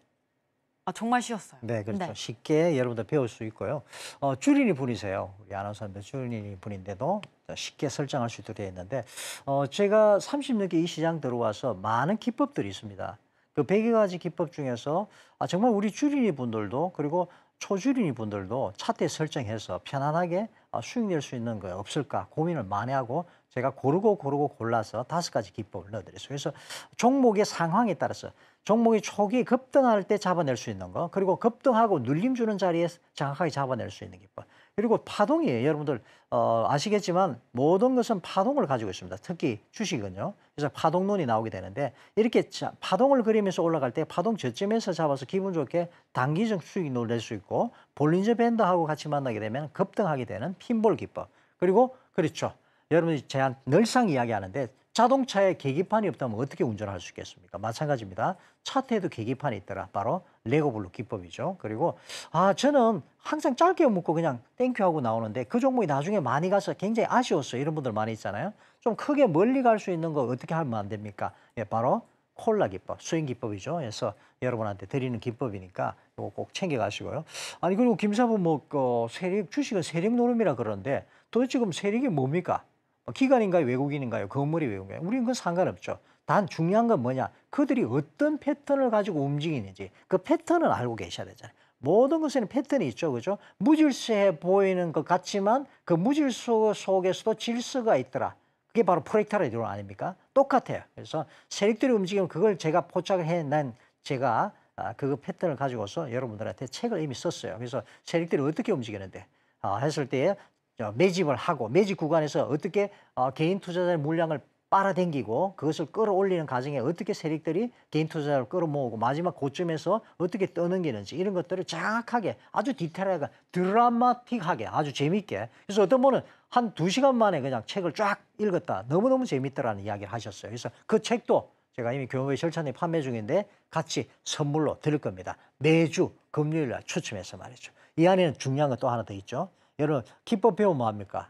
B: 아, 정말 쉬웠어요. 네, 그렇죠. 네. 쉽게 여러분들 배울 수 있고요. 어, 주린이 분이세요. 우리 아나운서님데 주린이 분인데도 쉽게 설정할 수 있도록 되어 있는데 어, 제가 36개 이 시장 들어와서 많은 기법들이 있습니다. 그 100여 가지 기법 중에서 아, 정말 우리 주린이 분들도 그리고 초주린이 분들도 차트 에 설정해서 편안하게 아, 수익 낼 수 있는 거 없을까 고민을 많이 하고 제가 고르고 고르고 골라서 다섯 가지 기법을 넣어드렸어요. 그래서 종목의 상황에 따라서 종목이 초기에 급등할 때 잡아낼 수 있는 거 그리고 급등하고 눌림 주는 자리에 정확하게 잡아낼 수 있는 기법 그리고 파동이 에요 여러분들 어, 아시겠지만 모든 것은 파동을 가지고 있습니다. 특히 주식은요. 그래서 파동론이 나오게 되는데 이렇게 자, 파동을 그리면서 올라갈 때 파동 저점에서 잡아서 기분 좋게 단기적 수익이 놀랄 수 있고 볼린저 밴드하고 같이 만나게 되면 급등하게 되는 핀볼 기법. 그리고 그렇죠. 여러분이 제가 늘상 이야기하는데 자동차에 계기판이 없다면 어떻게 운전할 수 있겠습니까? 마찬가지입니다. 차트에도 계기판이 있더라. 바로 레고블루 기법이죠. 그리고 아 저는 항상 짧게 묶고 그냥 땡큐 하고 나오는데 그 종목이 나중에 많이 가서 굉장히 아쉬웠어요. 이런 분들 많이 있잖아요. 좀 크게 멀리 갈 수 있는 거 어떻게 하면 안 됩니까? 예, 바로 콜라 기법, 스윙 기법이죠. 그래서 여러분한테 드리는 기법이니까 이거 꼭 챙겨가시고요. 아니 그리고 김사부 뭐 그 세력 주식은 세력 노름이라 그러는데 도대체 그럼 세력이 뭡니까? 어, 기관인가요? 외국인인가요? 건물이 외국인가요? 우리는 그건 상관없죠. 단 중요한 건 뭐냐? 그들이 어떤 패턴을 가지고 움직이는지 그 패턴을 알고 계셔야 되잖아요. 모든 것에는 패턴이 있죠. 그죠? 무질서해 보이는 것 같지만 그 무질서 속에서도 질서가 있더라. 그게 바로 프로이타르 이론 아닙니까? 똑같아요. 그래서 세력들이 움직이면 그걸 제가 포착을 해낸 제가 아, 그 패턴을 가지고서 여러분들한테 책을 이미 썼어요. 그래서 세력들이 어떻게 움직이는데 아, 했을 때에 어, 매집을 하고 매집 구간에서 어떻게 어, 개인 투자자의 물량을 빨아당기고 그것을 끌어올리는 과정에 어떻게 세력들이 개인 투자를 자 끌어모으고 마지막 고점에서 어떻게 떠넘기는지 이런 것들을 정확하게 아주 디테일하게 드라마틱하게 아주 재미있게 그래서 어떤 분은 한 두시간 만에 그냥 책을 쫙 읽었다 너무너무 재밌더라는 이야기를 하셨어요 그래서 그 책도 제가 이미 교회의 절찬에 판매 중인데 같이 선물로 드릴 겁니다 매주 금요일 날 추첨해서 말이죠 이 안에는 중요한 건 또 하나 더 있죠 여러분 기법 배우면 뭐합니까?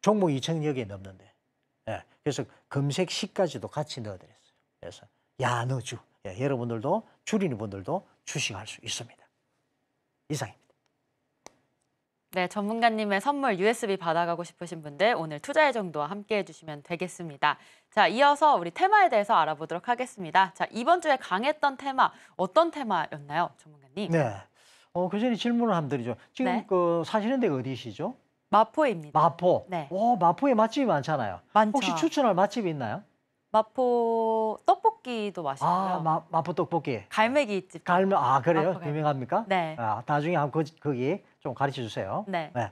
B: 종목 2천여 개 넘는데. 예, 그래서 금색 시까지도 같이 넣어드렸어요. 그래서 야너주 예, 여러분들도 줄이는 분들도 주식할 수 있습니다. 이상입니다.
A: 네, 전문가님의 선물 USB 받아가고 싶으신 분들 오늘 투자의 정도와 함께해 주시면 되겠습니다. 자, 이어서 우리 테마에 대해서 알아보도록 하겠습니다. 자, 이번 주에 강했던 테마 어떤 테마였나요, 전문가님? 네,
B: 어, 교수님 그 질문을 한번 드리죠. 지금 네. 그 사시는 데 어디시죠? 마포입니다. 마포. 네. 오, 마포에 맛집이 많잖아요. 많죠. 혹시 추천할 맛집이 있나요? 마포 떡볶이도 맛있어요 아, 마, 마포 떡볶이. 갈매기 집. 갈매 아, 그래요? 유명합니까? 네. 아, 나중에 한번 거, 거기 좀 가르쳐 주세요. 네. 네.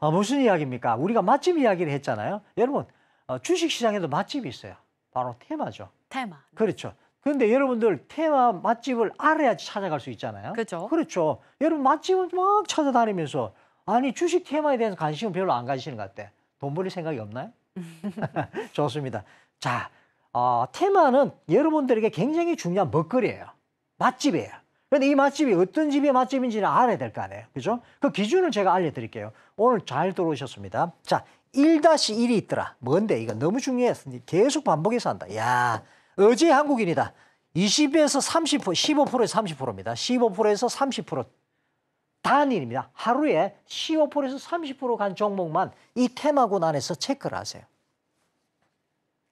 B: 아, 무슨 이야기입니까? 우리가 맛집 이야기를 했잖아요. 여러분, 어, 주식 시장에도 맛집이 있어요. 바로 테마죠. 테마. 그렇죠. 근데 여러분들 테마 맛집을 알아야지 찾아갈 수 있잖아요. 그렇죠. 그렇죠. 여러분 맛집을 막 찾아다니면서 아니 주식 테마에 대한 관심은 별로 안 가지시는 것 같아. 돈 벌릴 생각이 없나요? 좋습니다. 자, 어, 테마는 여러분들에게 굉장히 중요한 먹거리예요. 맛집이에요. 근데 이 맛집이 어떤 집의 맛집인지는 알아야 될 거 아니에요. 그죠? 그 기준을 제가 알려드릴게요. 오늘 잘 들어오셨습니다. 자, 1-1이 있더라. 뭔데? 이거 너무 중요해. 계속 반복해서 한다. 야 어제 한국인이다. 20에서 30%, 15%에서 30%입니다. 15%에서 30% 단일입니다. 하루에 15%에서 30%간 종목만 이 테마군 안에서 체크를 하세요.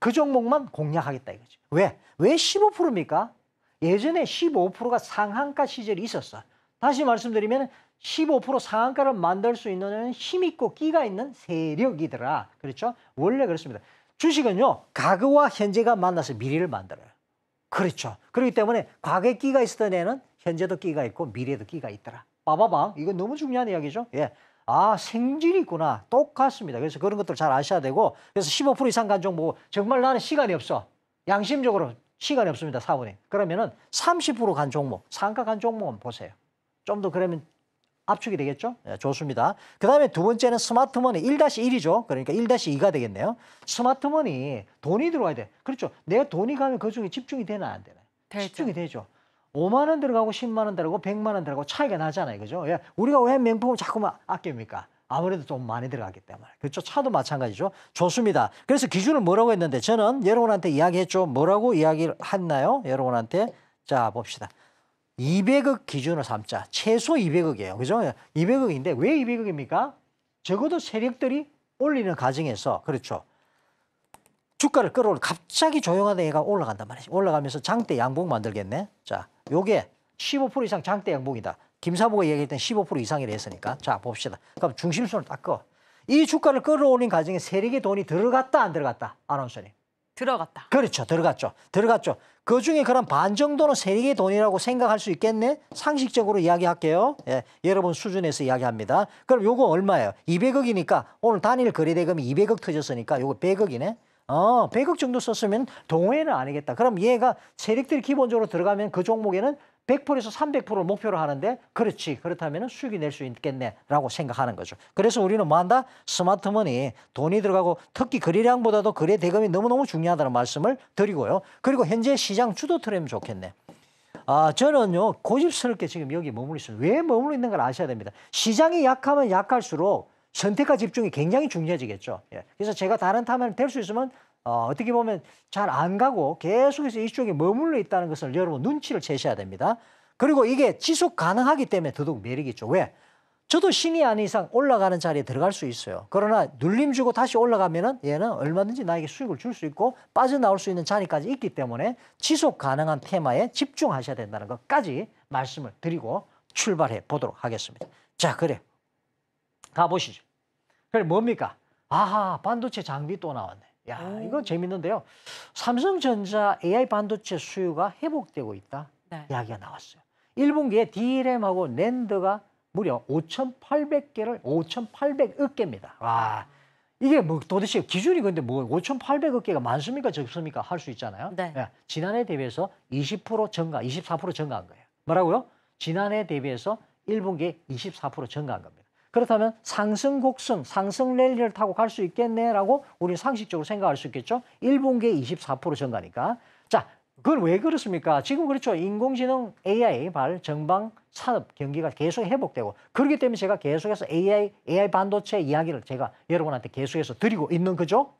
B: 그 종목만 공략하겠다 이거죠. 왜? 왜 15%입니까? 예전에 15%가 상한가 시절이 있었어. 다시 말씀드리면 15% 상한가를 만들 수 있는 힘있고 끼가 있는 세력이더라. 그렇죠? 원래 그렇습니다. 주식은요, 과거와 현재가 만나서 미래를 만들어요. 그렇죠. 그렇기 때문에 과거에 끼가 있었던 애는 현재도 끼가 있고 미래도 끼가 있더라. 봐봐봐. 이거 너무 중요한 이야기죠. 예. 아, 생질이 있구나. 똑같습니다. 그래서 그런 것들 잘 아셔야 되고, 그래서 15% 이상 간 정보, 뭐 정말 나는 시간이 없어. 양심적으로 시간이 없습니다, 사부이 그러면은 30%간 종목, 상가 간 종목은 보세요. 좀 더 그러면 압축이 되겠죠? 예, 좋습니다. 그 다음에 두 번째는 스마트머니 1-1이죠. 그러니까 1-2가 되겠네요. 스마트머니 돈이 들어와야 돼. 그렇죠. 내 돈이 가면 그중에 집중이 되나 안 되나? 되죠. 집중이 되죠. 5만 원 들어가고 10만 원 들어가고 100만 원 들어가고 차이가 나잖아요. 그죠? 예. 우리가 왜 명품을 자꾸만 아낍니까? 아무래도 돈 많이 들어가기 때문에. 그렇죠. 차도 마찬가지죠. 좋습니다. 그래서 기준을 뭐라고 했는데 저는 여러분한테 이야기했죠. 뭐라고 이야기를 했나요? 여러분한테. 자, 봅시다. 200억 기준으로 삼자. 최소 200억이에요. 그죠? 200억인데 왜 200억입니까? 적어도 세력들이 올리는 과정에서 그렇죠. 주가를 끌어올 갑자기 조용하다 얘가 올라간단 말이지. 올라가면서 장대 양봉 만들겠네. 자, 요게 15% 이상 장대 양봉이다. 김사부가 얘기했던 15% 이상이라 했으니까. 자, 봅시다. 그럼 중심선을 딱 꺼. 이 주가를 끌어올린 과정에 세력의 돈이 들어갔다 안 들어갔다. 아나운서님. 들어갔다. 그렇죠. 들어갔죠. 들어갔죠. 그 중에 그럼 반 정도는 세력 돈이라고 생각할 수 있겠네? 상식적으로 이야기할게요. 예, 여러분 수준에서 이야기합니다. 그럼 요거 얼마예요? 200억이니까 오늘 단일 거래대금이 200억 터졌으니까 요거 100억이네. 어, 100억 정도 썼으면 동호회는 아니겠다. 그럼 얘가 세력들이 기본적으로 들어가면 그 종목에는 100%에서 300%를 목표로 하는데 그렇지 그렇다면 수익이 낼 수 있겠네라고 생각하는 거죠. 그래서 우리는 뭐한다? 스마트머니 돈이 들어가고 특히 거래량보다도 거래 대금이 너무너무 중요하다는 말씀을 드리고요. 그리고 현재 시장 주도 트렌드 좋겠네. 아, 저는요, 고집스럽게 지금 여기 머물러 있어요. 왜 머물러 있는 걸 아셔야 됩니다. 시장이 약하면 약할수록 선택과 집중이 굉장히 중요해지겠죠. 예. 그래서 제가 다른 타면 될 수 있으면 어, 어떻게 보면 잘 안 가고 계속해서 이쪽에 머물러 있다는 것을 여러분 눈치를 채셔야 됩니다. 그리고 이게 지속 가능하기 때문에 더더욱 매력이 죠 왜? 저도 신이 아닌 이상 올라가는 자리에 들어갈 수 있어요. 그러나 눌림 주고 다시 올라가면은 얘는 얼마든지 나에게 수익을 줄 수 있고 빠져나올 수 있는 자리까지 있기 때문에 지속 가능한 테마에 집중하셔야 된다는 것까지 말씀을 드리고 출발해 보도록 하겠습니다. 자, 그래. 가보시죠. 그래, 뭡니까? 아하, 반도체 장비 또 나왔네. 야, 오. 이거 재밌는데요. 삼성전자 AI 반도체 수요가 회복되고 있다. 네. 이야기가 나왔어요. 1분기에 DRAM하고 랜드가 무려 5,800개를 5,800억 개입니다. 와. 이게 뭐 도대체 기준이 근데 뭐 5,800억 개가 많습니까? 적습니까? 할 수 있잖아요. 네. 예, 지난해 대비해서 20% 증가, 24% 증가한 거예요. 뭐라고요? 지난해 대비해서 1분기에 24% 증가한 겁니다. 그렇다면 상승 곡선, 상승 랠리를 타고 갈 수 있겠네라고 우리 상식적으로 생각할 수 있겠죠. 일본계 24% 증가니까. 자, 그건 왜 그렇습니까? 지금 그렇죠. 인공지능 AI 발 전방 산업 경기가 계속 회복되고 그렇기 때문에 제가 계속해서 AI, AI 반도체 이야기를 제가 여러분한테 계속해서 드리고 있는 거죠.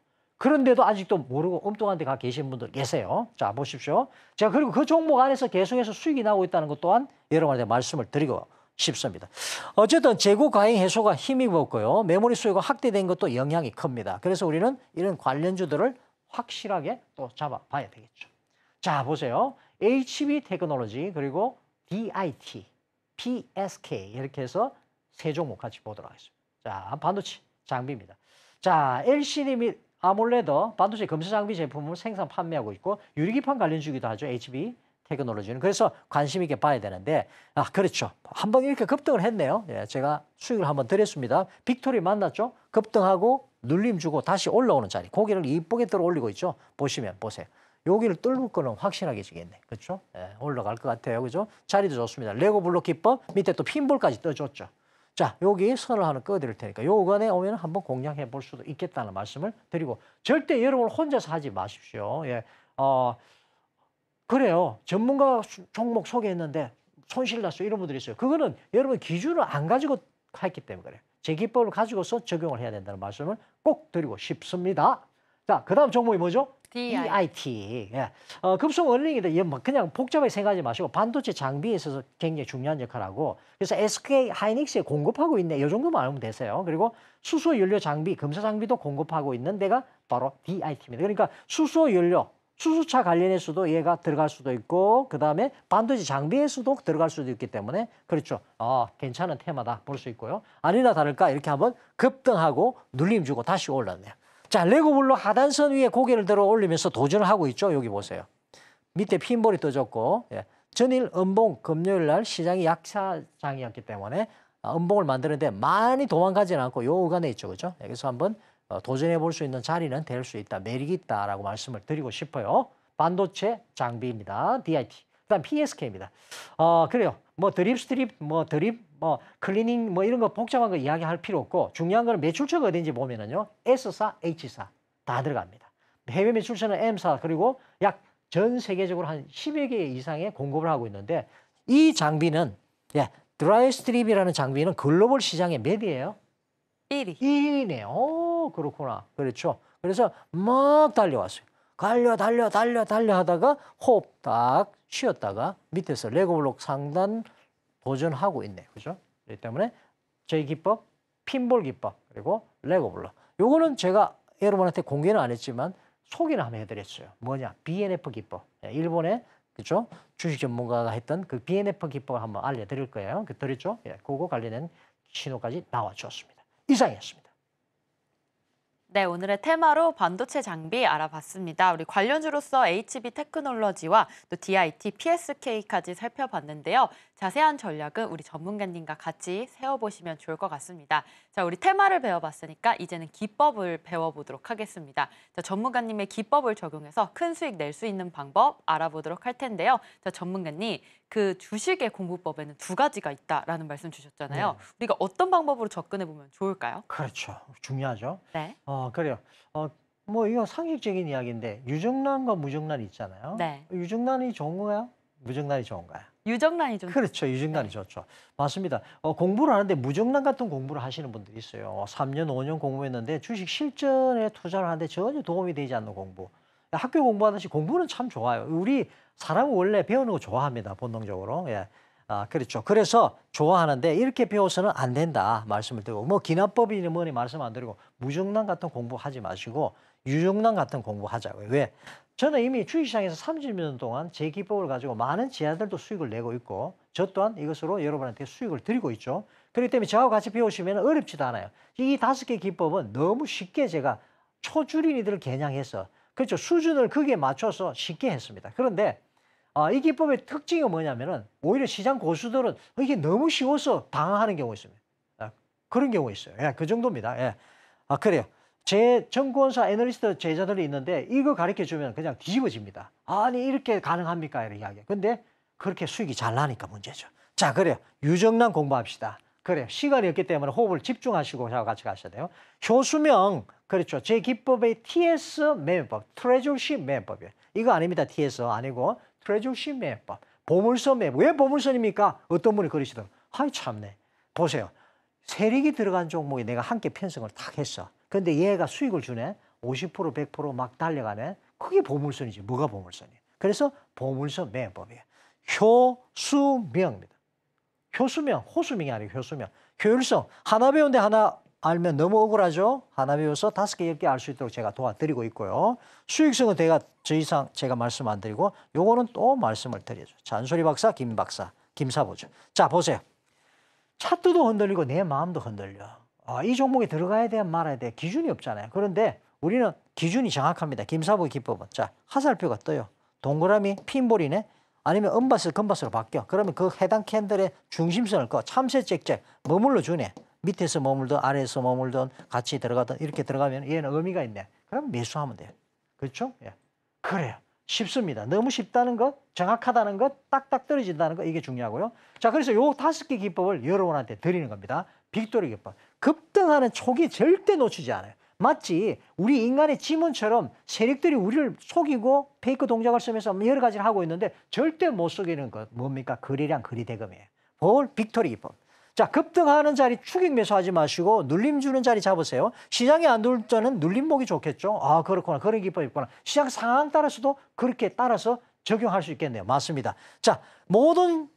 B: 그런데도 아직도 모르고 엉뚱한 데 가 계신 분들 계세요. 자, 보십시오. 제가 그리고 그 종목 안에서 계속해서 수익이 나고 있다는 것 또한 여러분한테 말씀을 드리고 쉽습니다 어쨌든 재고 과잉 해소가 힘입었고요. 메모리 수요가 확대된 것도 영향이 큽니다. 그래서 우리는 이런 관련주들을 확실하게 또 잡아봐야 되겠죠. 자, 보세요. HB 테크놀로지 그리고 DIT, PSK 이렇게 해서 세 종목 같이 보도록 하겠습니다. 자, 반도체 장비입니다. 자, LCD 및 아몰레더 반도체 검사 장비 제품을 생산 판매하고 있고 유리기판 관련주기도 하죠. HB 테크놀로지는. 그래서 관심 있게 봐야 되는데, 아, 그렇죠. 한번 이렇게 급등을 했네요. 예, 제가 수익을 한번 드렸습니다. 빅토리 만났죠? 급등하고 눌림 주고 다시 올라오는 자리. 고개를 이쁘게 들어 올리고 있죠? 보시면, 보세요. 여기를 뚫을 거는 확실하게 지겠네. 그렇죠? 예, 올라갈 것 같아요. 그죠? 자리도 좋습니다. 레고 블록 기법 밑에 또 핀볼까지 떠줬죠. 자, 여기 선을 하나 꺼드릴 테니까 요간에 오면 한번 공략해 볼 수도 있겠다는 말씀을 드리고 절대 여러분 혼자서 하지 마십시오. 예. 어, 그래요. 전문가 종목 소개했는데 손실 났어 요 이런 분들이 있어요. 그거는 여러분 기준을 안 가지고 했기 때문에 그래요. 제 기법을 가지고서 적용을 해야 된다는 말씀을 꼭 드리고 싶습니다. 자, 그 다음 종목이 뭐죠? DIT. 예. 어, 급속 얼링이다 예, 뭐 그냥 복잡하게 생각하지 마시고 반도체 장비에 있어서 굉장히 중요한 역할하고 그래서 SK 하이닉스에 공급하고 있네. 이 정도만 알면 되세요. 그리고 수소 연료 장비, 검사 장비도 공급하고 있는 데가 바로 DIT입니다. 그러니까 수소 연료, 수소차 관련해서도 얘가 들어갈 수도 있고 그다음에 반도체 장비에서도 들어갈 수도 있기 때문에 그렇죠. 아, 괜찮은 테마다 볼 수 있고요. 아니나 다를까 이렇게 한번 급등하고 눌림 주고 다시 올랐네요. 자, 레고블로 하단선 위에 고개를 들어 올리면서 도전을 하고 있죠. 여기 보세요. 밑에 핀볼이 떠졌고 예. 전일 음봉 금요일 날 시장이 약차장이었기 때문에 아, 음봉을 만드는데 많이 도망가지는 않고 요 구간에 있죠. 그죠? 여기서 한번 어, 도전해 볼 수 있는 자리는 될 수 있다, 매력이 있다라고 말씀을 드리고 싶어요. 반도체 장비입니다. DIT. 그다음 PSK입니다. 어 그래요. 뭐 드립 스트립, 뭐 드립, 뭐 클리닝, 뭐 이런 거 복잡한 거 이야기할 필요 없고 중요한 거는 매출처가 어딘지 보면은요 S사, H사 다 들어갑니다. 해외 매출처는 M사 그리고 약 전 세계적으로 한 10여 개 이상의 공급을 하고 있는데 이 장비는 예, 드라이 스트립이라는 장비는 글로벌 시장의 몇이에요? 1위. 1위네요. 그렇구나. 그렇죠. 그래서 막 달려왔어요. 달려, 달려, 달려, 달려 하다가 호흡 딱 쉬었다가 밑에서 레고블록 상단 도전하고 있네. 그죠? 그렇기 때문에 저희 기법, 핀볼 기법, 그리고 레고블록. 요거는 제가 여러분한테 공개는 안 했지만 소개는 한번 해드렸어요. 뭐냐? BNF 기법. 예, 일본의 그죠? 주식 전문가가 했던 그 BNF 기법을 한번 알려드릴 거예요. 그 드렸죠? 예, 그거 관련된 신호까지 나와주었습니다. 이상이었습니다.
A: 네, 오늘의 테마로 반도체 장비 알아봤습니다. 우리 관련주로서 HB 테크놀로지와 또 DIT, PSK까지 살펴봤는데요. 자세한 전략은 우리 전문가님과 같이 세워보시면 좋을 것 같습니다. 자, 우리 테마를 배워봤으니까 이제는 기법을 배워보도록 하겠습니다. 자, 전문가님의 기법을 적용해서 큰 수익 낼 수 있는 방법 알아보도록 할 텐데요. 자, 전문가님, 그 주식의 공부법에는 두 가지가 있다라는 말씀 주셨잖아요. 네. 우리가 어떤 방법으로 접근해 보면 좋을까요?
B: 그렇죠. 중요하죠. 네. 어 그래요. 어, 뭐 이거 상식적인 이야기인데 유정란과 무정란이 있잖아요. 네. 유정란이 좋은 거야? 무정란이 좋은 거야? 유정란이 좋죠. 그렇죠. 유정란이 네. 좋죠. 맞습니다. 어, 공부를 하는데 무정란 같은 공부를 하시는 분들이 있어요. 3년, 5년 공부했는데 주식 실전에 투자를 하는데 전혀 도움이 되지 않는 공부. 학교 공부하듯이 공부는 참 좋아요. 우리 사람은 원래 배우는 거 좋아합니다. 본능적으로. 예. 아, 그렇죠. 그래서 좋아하는데 이렇게 배워서는 안 된다 말씀을 드리고 뭐 기납법이니 뭐니 말씀 안 드리고 무중란 같은 공부하지 마시고 유중란 같은 공부하자고요. 왜? 저는 이미 주식시장에서 30년 동안 제 기법을 가지고 많은 지하들도 수익을 내고 있고 저 또한 이것으로 여러분한테 수익을 드리고 있죠. 그렇기 때문에 저하고 같이 배우시면 어렵지도 않아요. 이 다섯 개 기법은 너무 쉽게 제가 초주린이들을 겨냥해서 그렇죠. 수준을 그에 맞춰서 쉽게 했습니다. 그런데 아, 이 기법의 특징이 뭐냐면은 오히려 시장 고수들은 이게 너무 쉬워서 당황하는 경우가 있습니다. 아, 그런 경우가 있어요. 예, 그 정도입니다. 예. 아, 그래요. 제 정권사 애널리스트 제자들이 있는데 이거 가르쳐 주면 그냥 뒤집어집니다. 아니, 이렇게 가능합니까? 이렇게 이야기. 근데 그렇게 수익이 잘 나니까 문제죠. 자, 그래요. 유정란 공부합시다. 그래요. 시간이 없기 때문에 호흡을 집중하시고 저와 같이 가셔야 돼요. 효수명, 그렇죠. 제 기법의 TS 매매법, 트레저시 매매법이에요. 이거 아닙니다. TS 아니고 트레저시 매매법. 보물선 매매왜 보물선입니까? 어떤 분이 그러시더라고요. 이 참네. 보세요. 세력이 들어간 종목이 내가 함께 편성을 탁 했어. 근데 얘가 수익을 주네. 50% 100%막 달려가네. 그게 보물선이지. 뭐가 보물선이에 그래서 보물선 매매법이에요. 효수명입니다. 효수명, 호수명이 아니고 효수명. 효율성. 하나 배운데 하나 알면 너무 억울하죠? 하나 배워서 다섯 개, 열 개 알 수 있도록 제가 도와드리고 있고요. 수익성은 제가 더 이상 제가 말씀 안 드리고 요거는 또 말씀을 드려죠. 잔소리 박사, 김 박사, 김사보죠. 자, 보세요. 차트도 흔들리고 내 마음도 흔들려. 아, 이 종목에 들어가야 돼, 말아야 돼. 기준이 없잖아요. 그런데 우리는 기준이 정확합니다. 김사보 기법은. 자, 화살표가 떠요. 동그라미 핀볼이네. 아니면 은밭을 금밭으로 바뀌어. 그러면 그 해당 캔들의 중심선을 꺼. 참새잭잭 머물러 주네. 밑에서 머물든 아래에서 머물든 같이 들어가든 이렇게 들어가면 얘는 의미가 있네. 그럼 매수하면 돼요. 그렇죠? 예. 그래요. 쉽습니다. 너무 쉽다는 것, 정확하다는 것, 딱딱 떨어진다는 것 이게 중요하고요. 자, 그래서 요 다섯 개 기법을 여러분한테 드리는 겁니다. 빅토리 기법. 급등하는 초기 절대 놓치지 않아요. 마치 우리 인간의 지문처럼 세력들이 우리를 속이고 페이크 동작을 쓰면서 여러 가지를 하고 있는데 절대 못 속이는 것 뭡니까? 거래량 거래대금이에요. 볼 빅토리 입법. 자, 급등하는 자리 추격 매수하지 마시고 눌림 주는 자리 잡으세요. 시장이 안 좋을 때는 눌림목이 좋겠죠. 아, 그렇구나. 그런 기법이 있구나. 시장 상황 따라서도 그렇게 따라서 적용할 수 있겠네요. 맞습니다. 자, 모든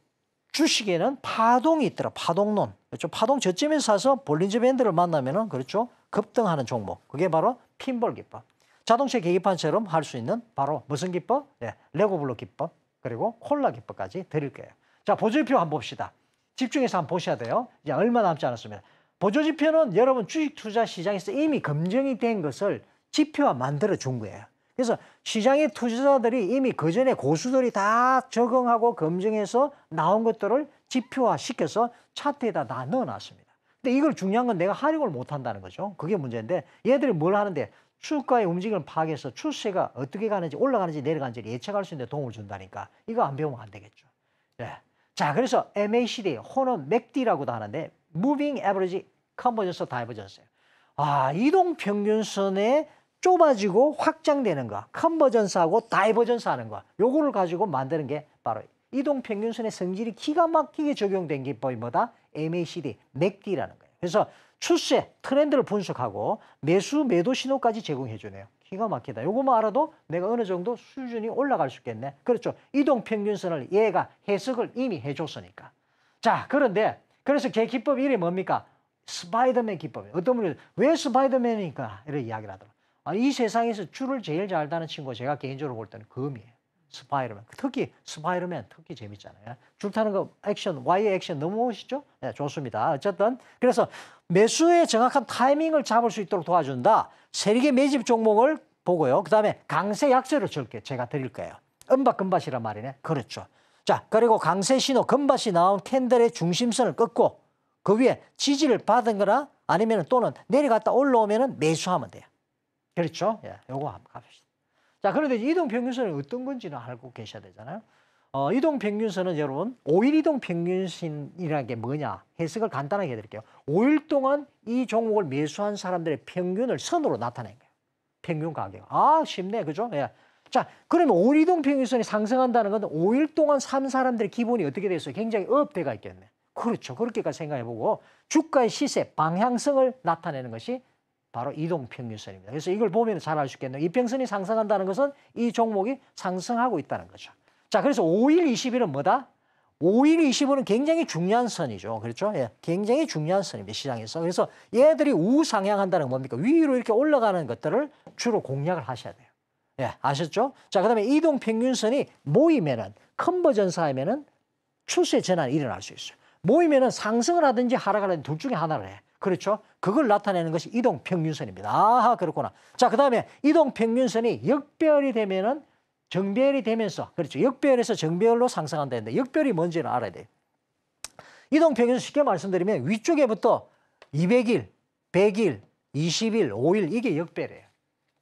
B: 주식에는 파동이 있더라. 파동론. 그렇죠. 파동 저점에서 사서 볼린저 밴드를 만나면은 그렇죠. 급등하는 종목. 그게 바로 핀볼 기법. 자동차 계기판처럼 할 수 있는 바로 무슨 기법? 예, 레고블록 기법. 그리고 콜라 기법까지 드릴 게요 자, 보조지표 한번 봅시다. 집중해서 한번 보셔야 돼요. 이제 얼마 남지 않았습니다. 보조지표는 여러분 주식 투자 시장에서 이미 검증이 된 것을 지표화 만들어 준 거예요. 그래서 시장의 투자자들이 이미 그 전에 고수들이 다 적응하고 검증해서 나온 것들을 지표화 시켜서 차트에다 다 넣어 놨습니다. 근데 이걸 중요한 건 내가 활용을 못 한다는 거죠. 그게 문제인데 얘들이 뭘 하는데 추가의 움직임을 파악해서 추세가 어떻게 가는지 올라가는지 내려가는지 예측할 수 있는 데 도움을 준다니까 이거 안 배우면 안 되겠죠. 네. 자 그래서 MACD 혹은 맥디라고도 하는데 Moving Average Convergence Divergence 아 이동 평균선에 좁아지고 확장되는 거 컨버전스하고 다이버전스 하는 거 요거를 가지고 만드는 게 바로 이동 평균선의 성질이 기가 막히게 적용된 기법이 뭐다? MACD, 맥디라는 거예요. 그래서 출세, 트렌드를 분석하고 매수, 매도 신호까지 제공해 주네요. 기가 막히다. 요거만 알아도 내가 어느 정도 수준이 올라갈 수 있겠네. 그렇죠. 이동 평균선을 얘가 해석을 이미 해줬으니까. 자, 그런데 그래서 걔 기법 이름이 뭡니까? 스파이더맨 기법이에요. 어떤 분이 왜 스파이더맨이니까? 이런 이야기를 하더라고요. 아, 이 세상에서 줄을 제일 잘 다는 친구가 제가 개인적으로 볼 때는 금이에요. 스파이더맨. 특히 스파이더맨 특히 재밌잖아요. 줄 타는 거 액션, Y 액션 너무 멋있죠? 네, 좋습니다. 어쨌든 그래서 매수의 정확한 타이밍을 잡을 수 있도록 도와준다. 세력의 매집 종목을 보고요. 그다음에 강세 약세를 줄게 제가 드릴 거예요. 은박금밭이란 말이네. 그렇죠. 자, 그리고 강세 신호 금밭이 나온 캔들의 중심선을 꺾고 그 위에 지지를 받은 거나 아니면 또는 내려갔다 올라오면 매수하면 돼요. 그렇죠? 예, 요거 한번 갑시다. 자, 그런데 이동평균선은 어떤 건지는 알고 계셔야 되잖아요. 어, 이동평균선은 여러분 5일 이동평균선이라는 게 뭐냐 해석을 간단하게 해드릴게요. 5일 동안 이 종목을 매수한 사람들의 평균을 선으로 나타낸 거예요. 평균 가격. 아 쉽네 그죠? 예. 자 그러면 5일 이동평균선이 상승한다는 건 5일 동안 산 사람들의 기분이 어떻게 됐어요? 굉장히 업돼가 있겠네. 그렇죠. 그렇게까지 생각해보고 주가의 시세 방향성을 나타내는 것이 바로 이동평균선입니다. 그래서 이걸 보면 잘 알 수 있겠네요. 이평선이 상승한다는 것은 이 종목이 상승하고 있다는 거죠. 자, 그래서 5일 20일은 뭐다? 5일 20일은 굉장히 중요한 선이죠. 그렇죠? 예, 굉장히 중요한 선입니다. 시장에서. 그래서 얘들이 우상향한다는 뭡니까? 위로 이렇게 올라가는 것들을 주로 공략을 하셔야 돼요. 예, 아셨죠? 자, 그 다음에 이동평균선이 모이면은 컨버전사이면은 추세 전환이 일어날 수 있어요. 모이면은 상승을 하든지 하락을 하든지 둘 중에 하나를 해. 그렇죠? 그걸 나타내는 것이 이동 평균선입니다. 아 그렇구나. 자, 그다음에 이동 평균선이 역별이 되면은 정별이 되면서 그렇죠. 역별에서정별로 상승한다 했는데 역별이 뭔지는 알아야 돼요. 이동 평균선 쉽게 말씀드리면 위쪽에부터 200일, 100일, 20일, 5일 이게 역별이에요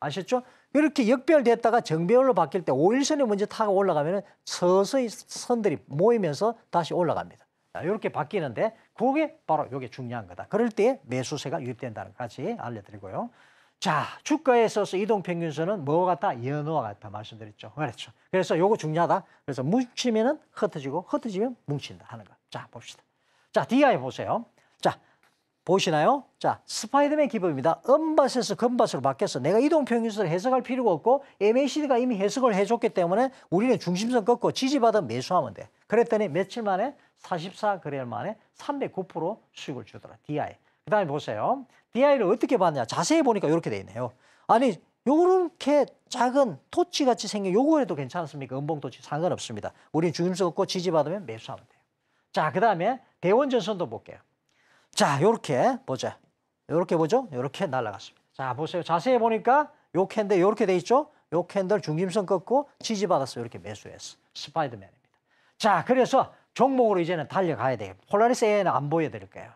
B: 아셨죠? 이렇게 역별됐다가 정배열로 바뀔 때 5일선이 먼저 타고 올라가면 서서히 선들이 모이면서 다시 올라갑니다. 이렇게 바뀌는데 그게 바로 이게 중요한 거다. 그럴 때 매수세가 유입된다는 것까지 알려드리고요. 자, 주가에 있어서 이동평균선은 뭐와 같아? 연호와 같다 말씀드렸죠. 그렇죠. 그래서 요거 중요하다. 그래서 뭉치면 흩어지고 흩어지면 뭉친다 하는 거. 자, 봅시다. 자, DI 보세요. 자, 보시나요? 자, 스파이더맨 기법입니다. 음밭에서 금밭으로 바뀌었어. 내가 이동평균선을 해석할 필요가 없고 MACD가 이미 해석을 해줬기 때문에 우리는 중심선 꺾고 지지받은 매수하면 돼. 그랬더니 며칠 만에 44거래일 만에 309% 수익을 주더라. DI. 그 다음에 보세요. DI를 어떻게 봤냐. 자세히 보니까 이렇게 돼 있네요. 아니 요렇게 작은 토치같이 생긴 요거에도 괜찮습니까? 은봉토치 상관없습니다. 우리 중심선 꺾고 지지받으면 매수하면 돼요. 자, 그 다음에 대원전선도 볼게요. 자, 요렇게 보자. 요렇게 보죠? 요렇게 날아갔습니다. 자, 보세요. 자세히 보니까 요 캔들 요렇게 돼 있죠? 요 캔들 중심선 꺾고 지지받아서 요렇게 매수했어. 스파이더맨입니다. 자, 그래서 종목으로 이제는 달려가야 돼요. 폴라리스 A는 안 보여드릴게요.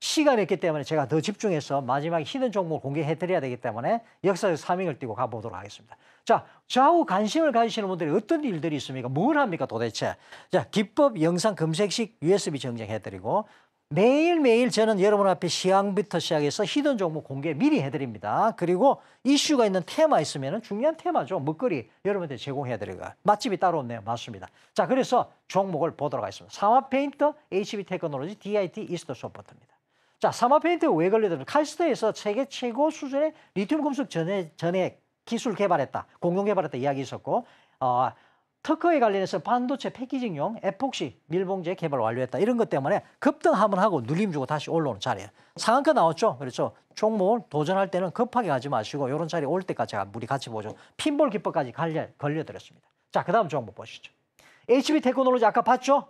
B: 시간이 있기 때문에 제가 더 집중해서 마지막에 히든 종목을 공개해드려야 되기 때문에 역사적 3위을 띄고 가보도록 하겠습니다. 자, 좌우 관심을 가지시는 분들이 어떤 일들이 있습니까? 뭘 합니까 도대체? 자, 기법 영상 검색식 USB 정정해드리고 매일매일 저는 여러분 앞에 시황부터 시작해서 히든 종목 공개 미리 해드립니다. 그리고 이슈가 있는 테마 있으면 중요한 테마죠. 먹거리 여러분한테 제공해드리고 맛집이 따로 없네요. 맞습니다. 자 그래서 종목을 보도록 하겠습니다. 사마페인트, HB 테크놀로지, DIT, 이스터 소프트입니다. 자사마페인트왜걸리더라 칼스터에서 세계 최고 수준의 리튬 금속 전해, 전해 기술 개발했다. 공동 개발했다 이야기 있었고 어, 특허에 관련해서 반도체 패키징용 에폭시 밀봉제 개발 완료했다. 이런 것 때문에 급등함을 하고 눌림 주고 다시 올라오는 자리예요. 상한가 나왔죠? 그렇죠. 종목을 도전할 때는 급하게 가지 마시고 이런 자리 올 때까지 우리 같이 보죠. 핀볼 기법까지 걸려, 걸려드렸습니다. 자, 그 다음 종목 보시죠. HB 테크놀로지 아까 봤죠?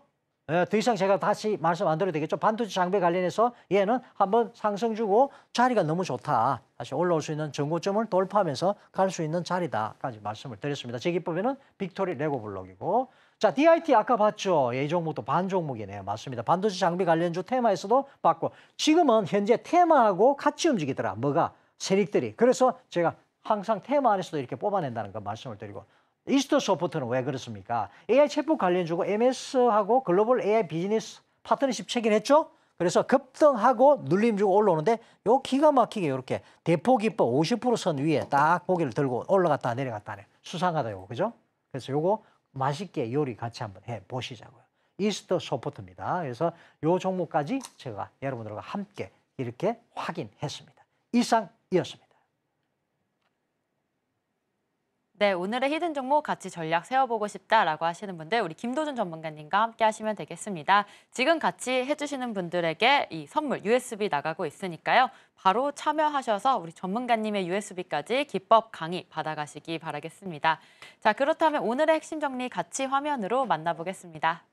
B: 예, 더 이상 제가 다시 말씀 안 드려도 되겠죠. 반도체 장비 관련해서 얘는 한번 상승 주고 자리가 너무 좋다. 다시 올라올 수 있는 전고점을 돌파하면서 갈 수 있는 자리다까지 말씀을 드렸습니다. 제 기법에는 빅토리 레고 블록이고 자, DIT 아까 봤죠? 예, 이 종목도 반 종목이네요. 맞습니다. 반도체 장비 관련주 테마에서도 봤고 지금은 현재 테마하고 같이 움직이더라. 뭐가? 세력들이. 그래서 제가 항상 테마 안에서도 이렇게 뽑아낸다는 거 말씀을 드리고 이스터 소프트는 왜 그렇습니까? AI 챗봇 관련주고 MS하고 글로벌 AI 비즈니스 파트너십 체결했죠? 그래서 급등하고 눌림 주고 올라오는데 요 기가 막히게 이렇게 대폭이법 50%선 위에 딱 고개를 들고 올라갔다 내려갔다 하네. 수상하다 요거 그죠? 그래서 요거 맛있게 요리 같이 한번 해 보시자고요. 이스터 소프트입니다. 그래서 요 종목까지 제가 여러분들과 함께 이렇게 확인했습니다. 이상이었습니다.
A: 네, 오늘의 히든 종목 같이 전략 세워보고 싶다라고 하시는 분들 우리 김도준 전문가님과 함께 하시면 되겠습니다. 지금 같이 해주시는 분들에게 이 선물 USB 나가고 있으니까요. 바로 참여하셔서 우리 전문가님의 USB까지 기법 강의 받아가시기 바라겠습니다. 자, 그렇다면 오늘의 핵심 정리 같이 화면으로 만나보겠습니다.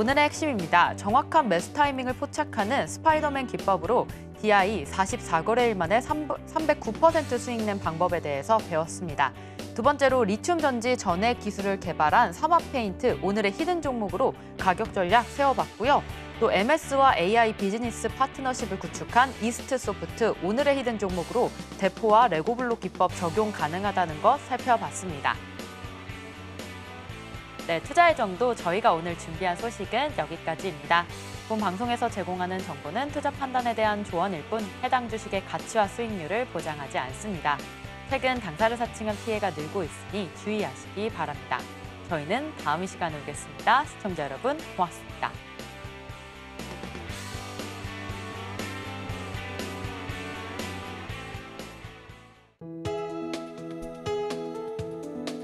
A: 오늘의 핵심입니다. 정확한 매수 타이밍을 포착하는 스파이더맨 기법으로 DI 44거래일 만에 309% 수익낸 방법에 대해서 배웠습니다. 두 번째로 리튬 전지 전해 기술을 개발한 삼합페인트 오늘의 히든 종목으로 가격 전략 세워봤고요. 또 MS와 AI 비즈니스 파트너십을 구축한 이스트 소프트 오늘의 히든 종목으로 대포와 레고블록 기법 적용 가능하다는 것 살펴봤습니다. 네, 투자의 정도 저희가 오늘 준비한 소식은 여기까지입니다. 본 방송에서 제공하는 정보는 투자 판단에 대한 조언일 뿐 해당 주식의 가치와 수익률을 보장하지 않습니다. 최근 당사를 사칭한 피해가 늘고 있으니 주의하시기 바랍니다. 저희는 다음 이 시간에 오겠습니다. 시청자 여러분 고맙습니다.